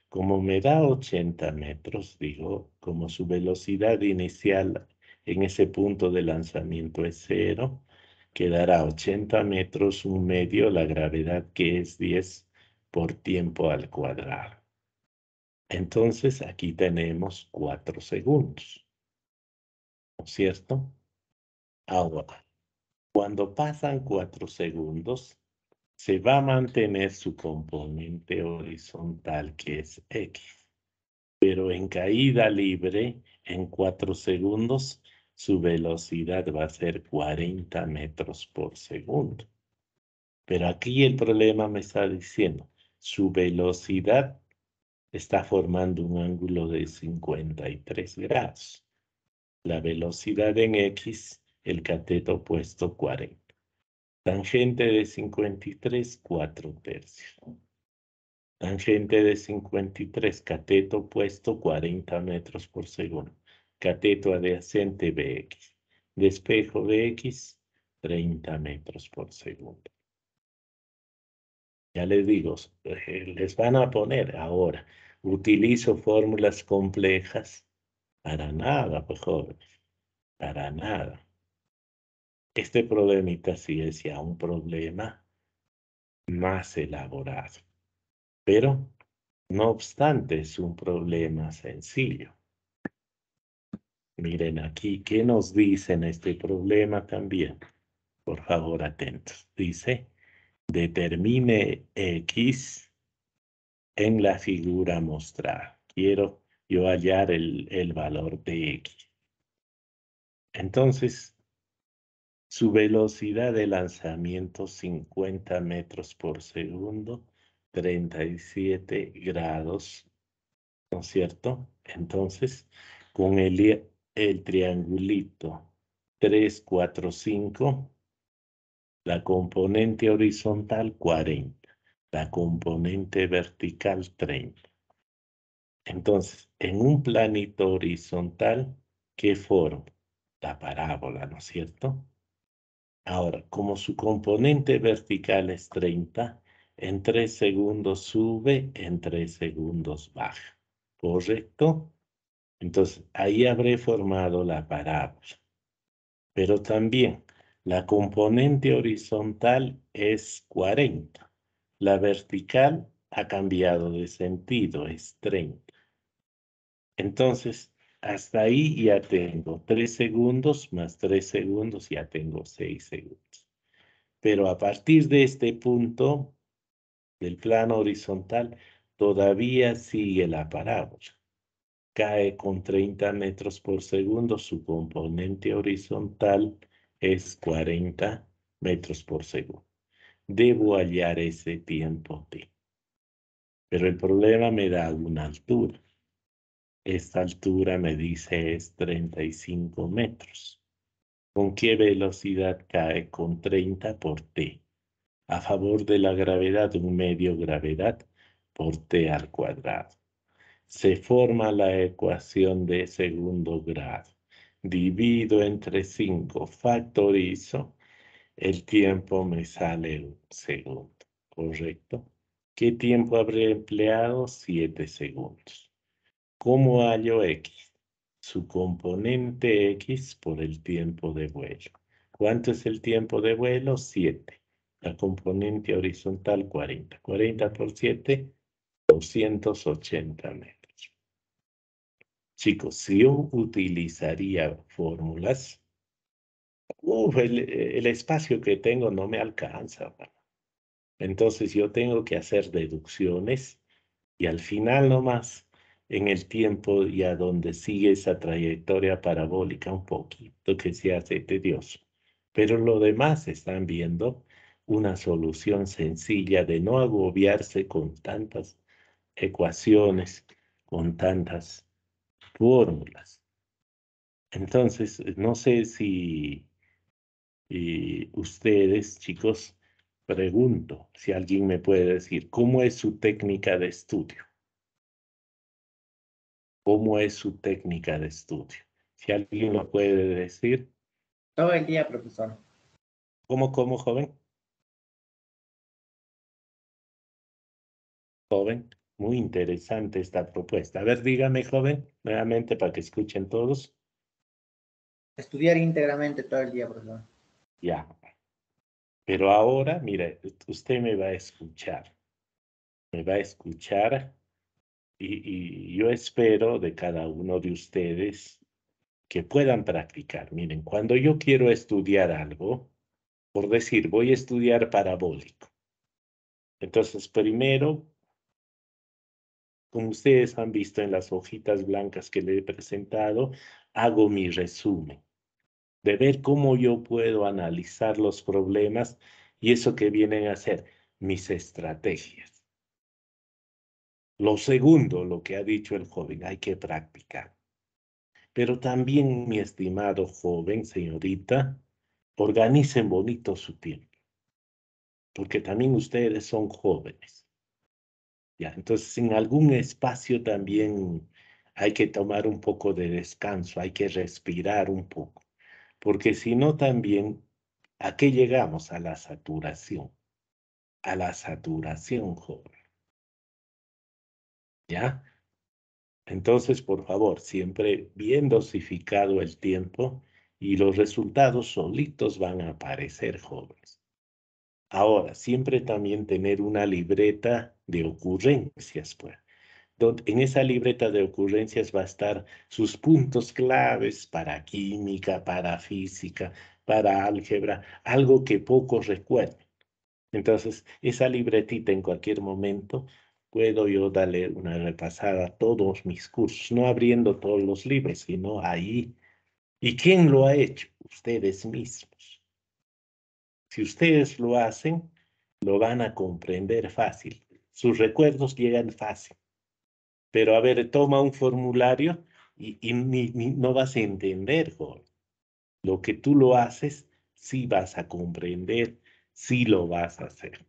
Como me da 80 metros, digo, como su velocidad inicial en ese punto de lanzamiento es cero, quedará 80 metros un medio la gravedad que es 10 por tiempo al cuadrado. Entonces aquí tenemos 4 segundos. ¿No es cierto? Ahora, cuando pasan 4 segundos, se va a mantener su componente horizontal que es X. Pero en caída libre, en 4 segundos, su velocidad va a ser 40 metros por segundo. Pero aquí el problema me está diciendo, su velocidad está formando un ángulo de 53 grados. La velocidad en X, el cateto opuesto 40. Tangente de 53, 4 tercios. Tangente de 53, cateto opuesto 40 metros por segundo cateto adyacente BX. Despejo BX, 30 metros por segundo. Ya les digo, eh, les van a poner ahora, utilizo fórmulas complejas. Para nada, pues para nada. Este problemita sí es ya un problema más elaborado. Pero, no obstante, es un problema sencillo. Miren aquí, ¿qué nos dicen este problema también? Por favor, atentos. Dice, determine X en la figura mostrada. Quiero yo hallar el, el valor de X. Entonces, su velocidad de lanzamiento 50 metros por segundo, 37 grados, ¿no es cierto? Entonces, con el el triangulito 3, 4, 5, la componente horizontal 40, la componente vertical 30. Entonces, en un planito horizontal, ¿qué forma? La parábola, ¿no es cierto? Ahora, como su componente vertical es 30, en 3 segundos sube, en 3 segundos baja. ¿Correcto? Entonces, ahí habré formado la parábola. Pero también la componente horizontal es 40. La vertical ha cambiado de sentido, es 30. Entonces, hasta ahí ya tengo 3 segundos más 3 segundos, ya tengo 6 segundos. Pero a partir de este punto del plano horizontal, todavía sigue la parábola cae con 30 metros por segundo, su componente horizontal es 40 metros por segundo. Debo hallar ese tiempo T. Pero el problema me da una altura. Esta altura me dice es 35 metros. ¿Con qué velocidad cae? Con 30 por T. A favor de la gravedad, un medio gravedad por T al cuadrado se forma la ecuación de segundo grado. Divido entre 5, factorizo, el tiempo me sale un segundo, ¿correcto? ¿Qué tiempo habré empleado? 7 segundos. ¿Cómo hallo X? Su componente X por el tiempo de vuelo. ¿Cuánto es el tiempo de vuelo? 7. La componente horizontal 40. 40 por 7, 280 metros. Chicos, si yo utilizaría fórmulas, el, espacio que tengo no me alcanza. Entonces yo tengo que hacer deducciones y al final nomás, en el tiempo y a donde sigue esa trayectoria parabólica un poquito que se hace tedioso. Pero lo demás están viendo una solución sencilla de no agobiarse con tantas ecuaciones, con tantas fórmulas. Entonces, eh, no sé si eh, ustedes, chicos, pregunto si alguien me puede decir cómo es su técnica de estudio. ¿Cómo es su técnica de estudio? Si alguien lo puede decir. Todo el día, profesor. ¿Cómo, cómo, joven? Joven. Muy interesante esta propuesta. A ver, dígame, joven, nuevamente para que escuchen todos. Estudiar íntegramente todo el día, profesor. Ya. Pero ahora, mire, usted me va a escuchar. Me va a escuchar y, y yo espero de cada uno de ustedes que puedan practicar. Miren, cuando yo quiero estudiar algo, por decir, voy a estudiar parabólico. Entonces, primero como ustedes han visto en las hojitas blancas que le he presentado, hago mi resumen de ver cómo yo puedo analizar los problemas y eso que vienen a ser mis estrategias. Lo segundo, lo que ha dicho el joven, hay que practicar. Pero también, mi estimado joven, señorita, organicen bonito su tiempo, porque también ustedes son jóvenes entonces, en algún espacio también hay que tomar un poco de descanso, hay que respirar un poco, porque si no también, ¿a qué llegamos? A la saturación, a la saturación, joven. ¿Ya? Entonces, por favor, siempre bien dosificado el tiempo y los resultados solitos van a aparecer, jóvenes. Ahora, siempre también tener una libreta de ocurrencias, pues. en esa libreta de ocurrencias va a estar sus puntos claves para química, para física, para álgebra, algo que pocos recuerden. Entonces, esa libretita en cualquier momento puedo yo darle una repasada a todos mis cursos, no abriendo todos los libros, sino ahí. ¿Y quién lo ha hecho? Ustedes mismos. Si ustedes lo hacen, lo van a comprender fácil. Sus recuerdos llegan fácil. Pero a ver, toma un formulario y, no vas a entender, Lo que tú lo haces, sí vas a comprender, sí lo vas a hacer.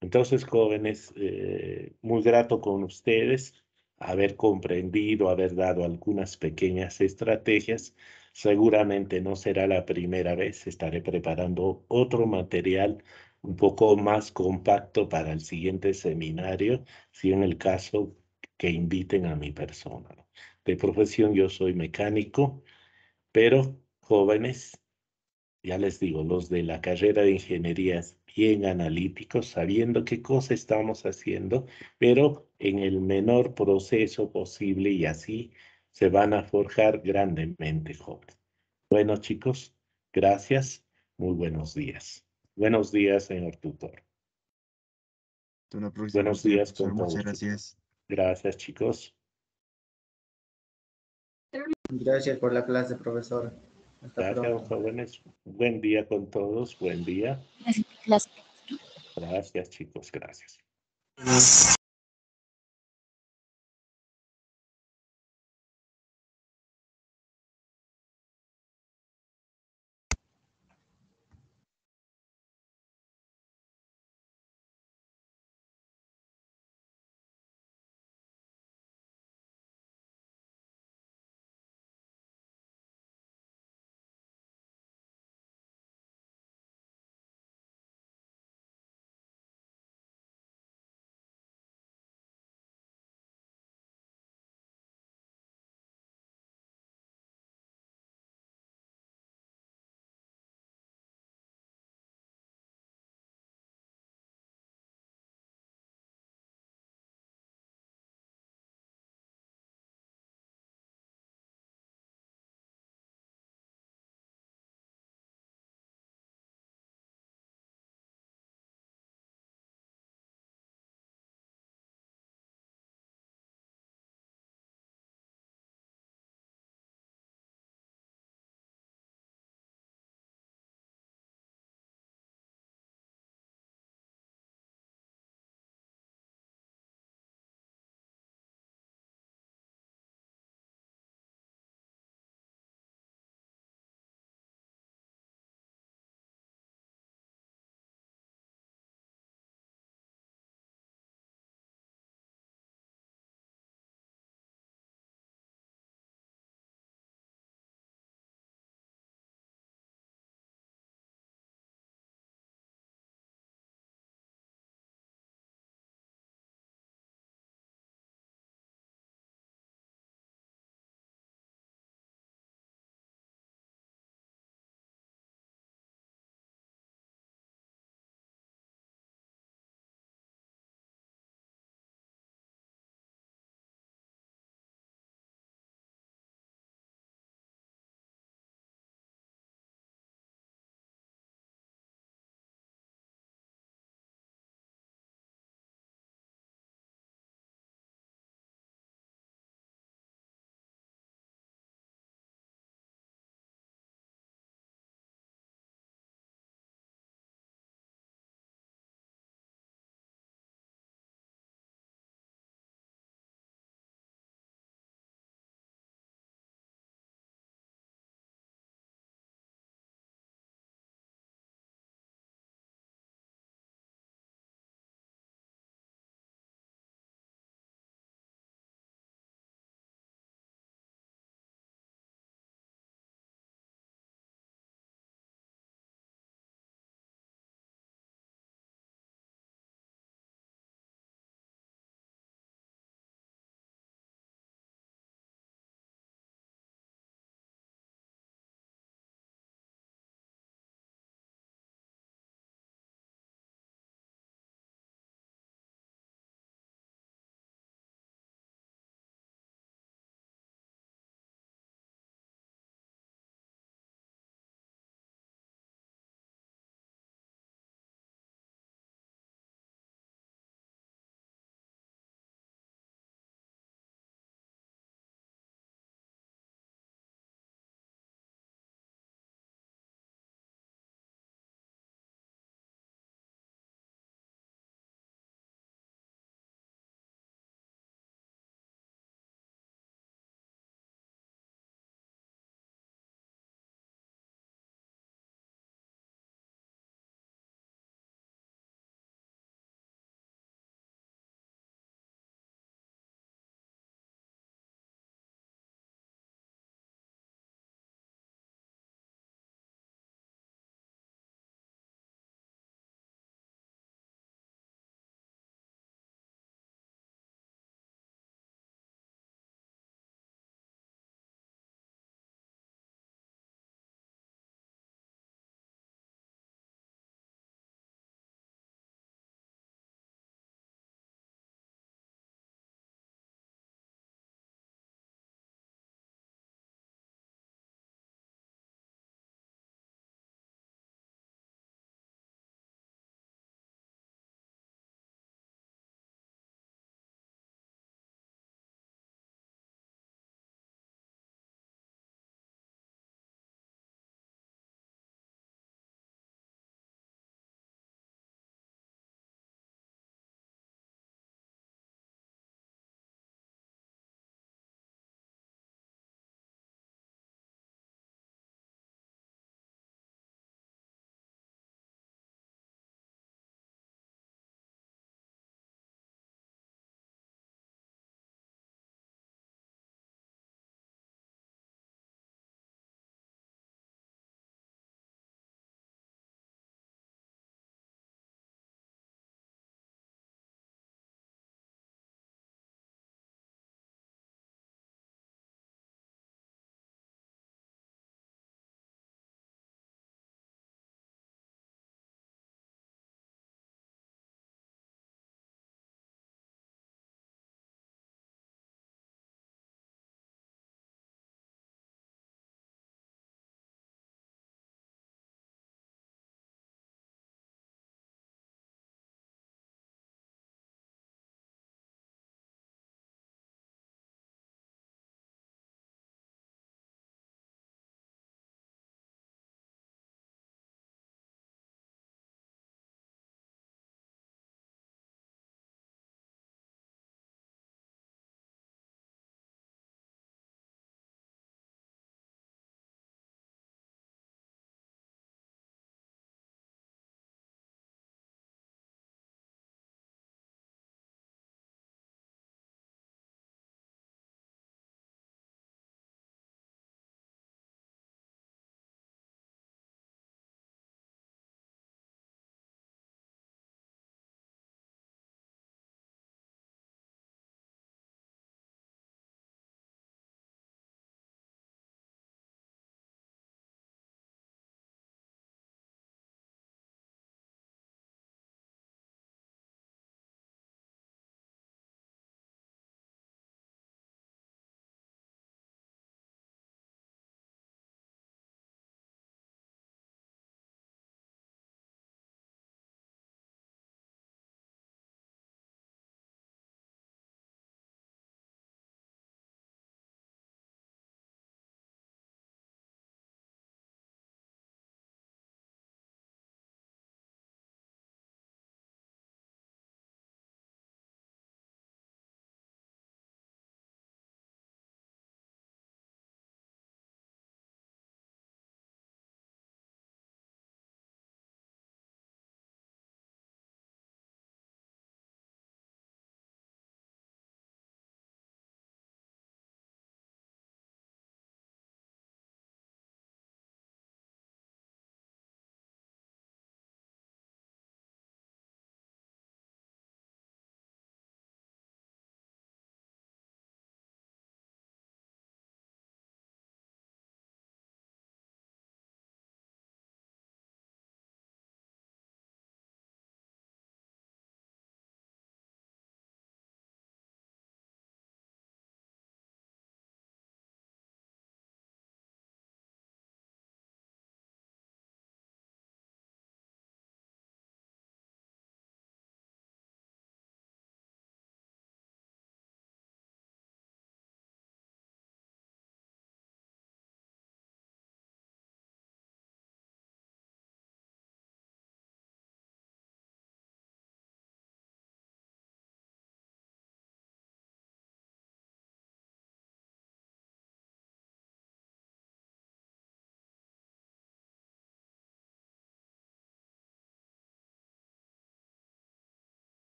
Entonces, jóvenes, eh, muy grato con ustedes haber comprendido, haber dado algunas pequeñas estrategias Seguramente no será la primera vez, estaré preparando otro material un poco más compacto para el siguiente seminario, si en el caso que inviten a mi persona. De profesión yo soy mecánico, pero jóvenes, ya les digo, los de la carrera de ingenierías bien analíticos, sabiendo qué cosa estamos haciendo, pero en el menor proceso posible y así se van a forjar grandemente, jóvenes. Bueno, chicos, gracias. Muy buenos días. Buenos días, señor tutor. buenos días, con Muchas gracias. Gracias, chicos. Gracias por la clase, profesora. Hasta gracias, jóvenes. Buen día con todos. Buen día. gracias chicos. Gracias.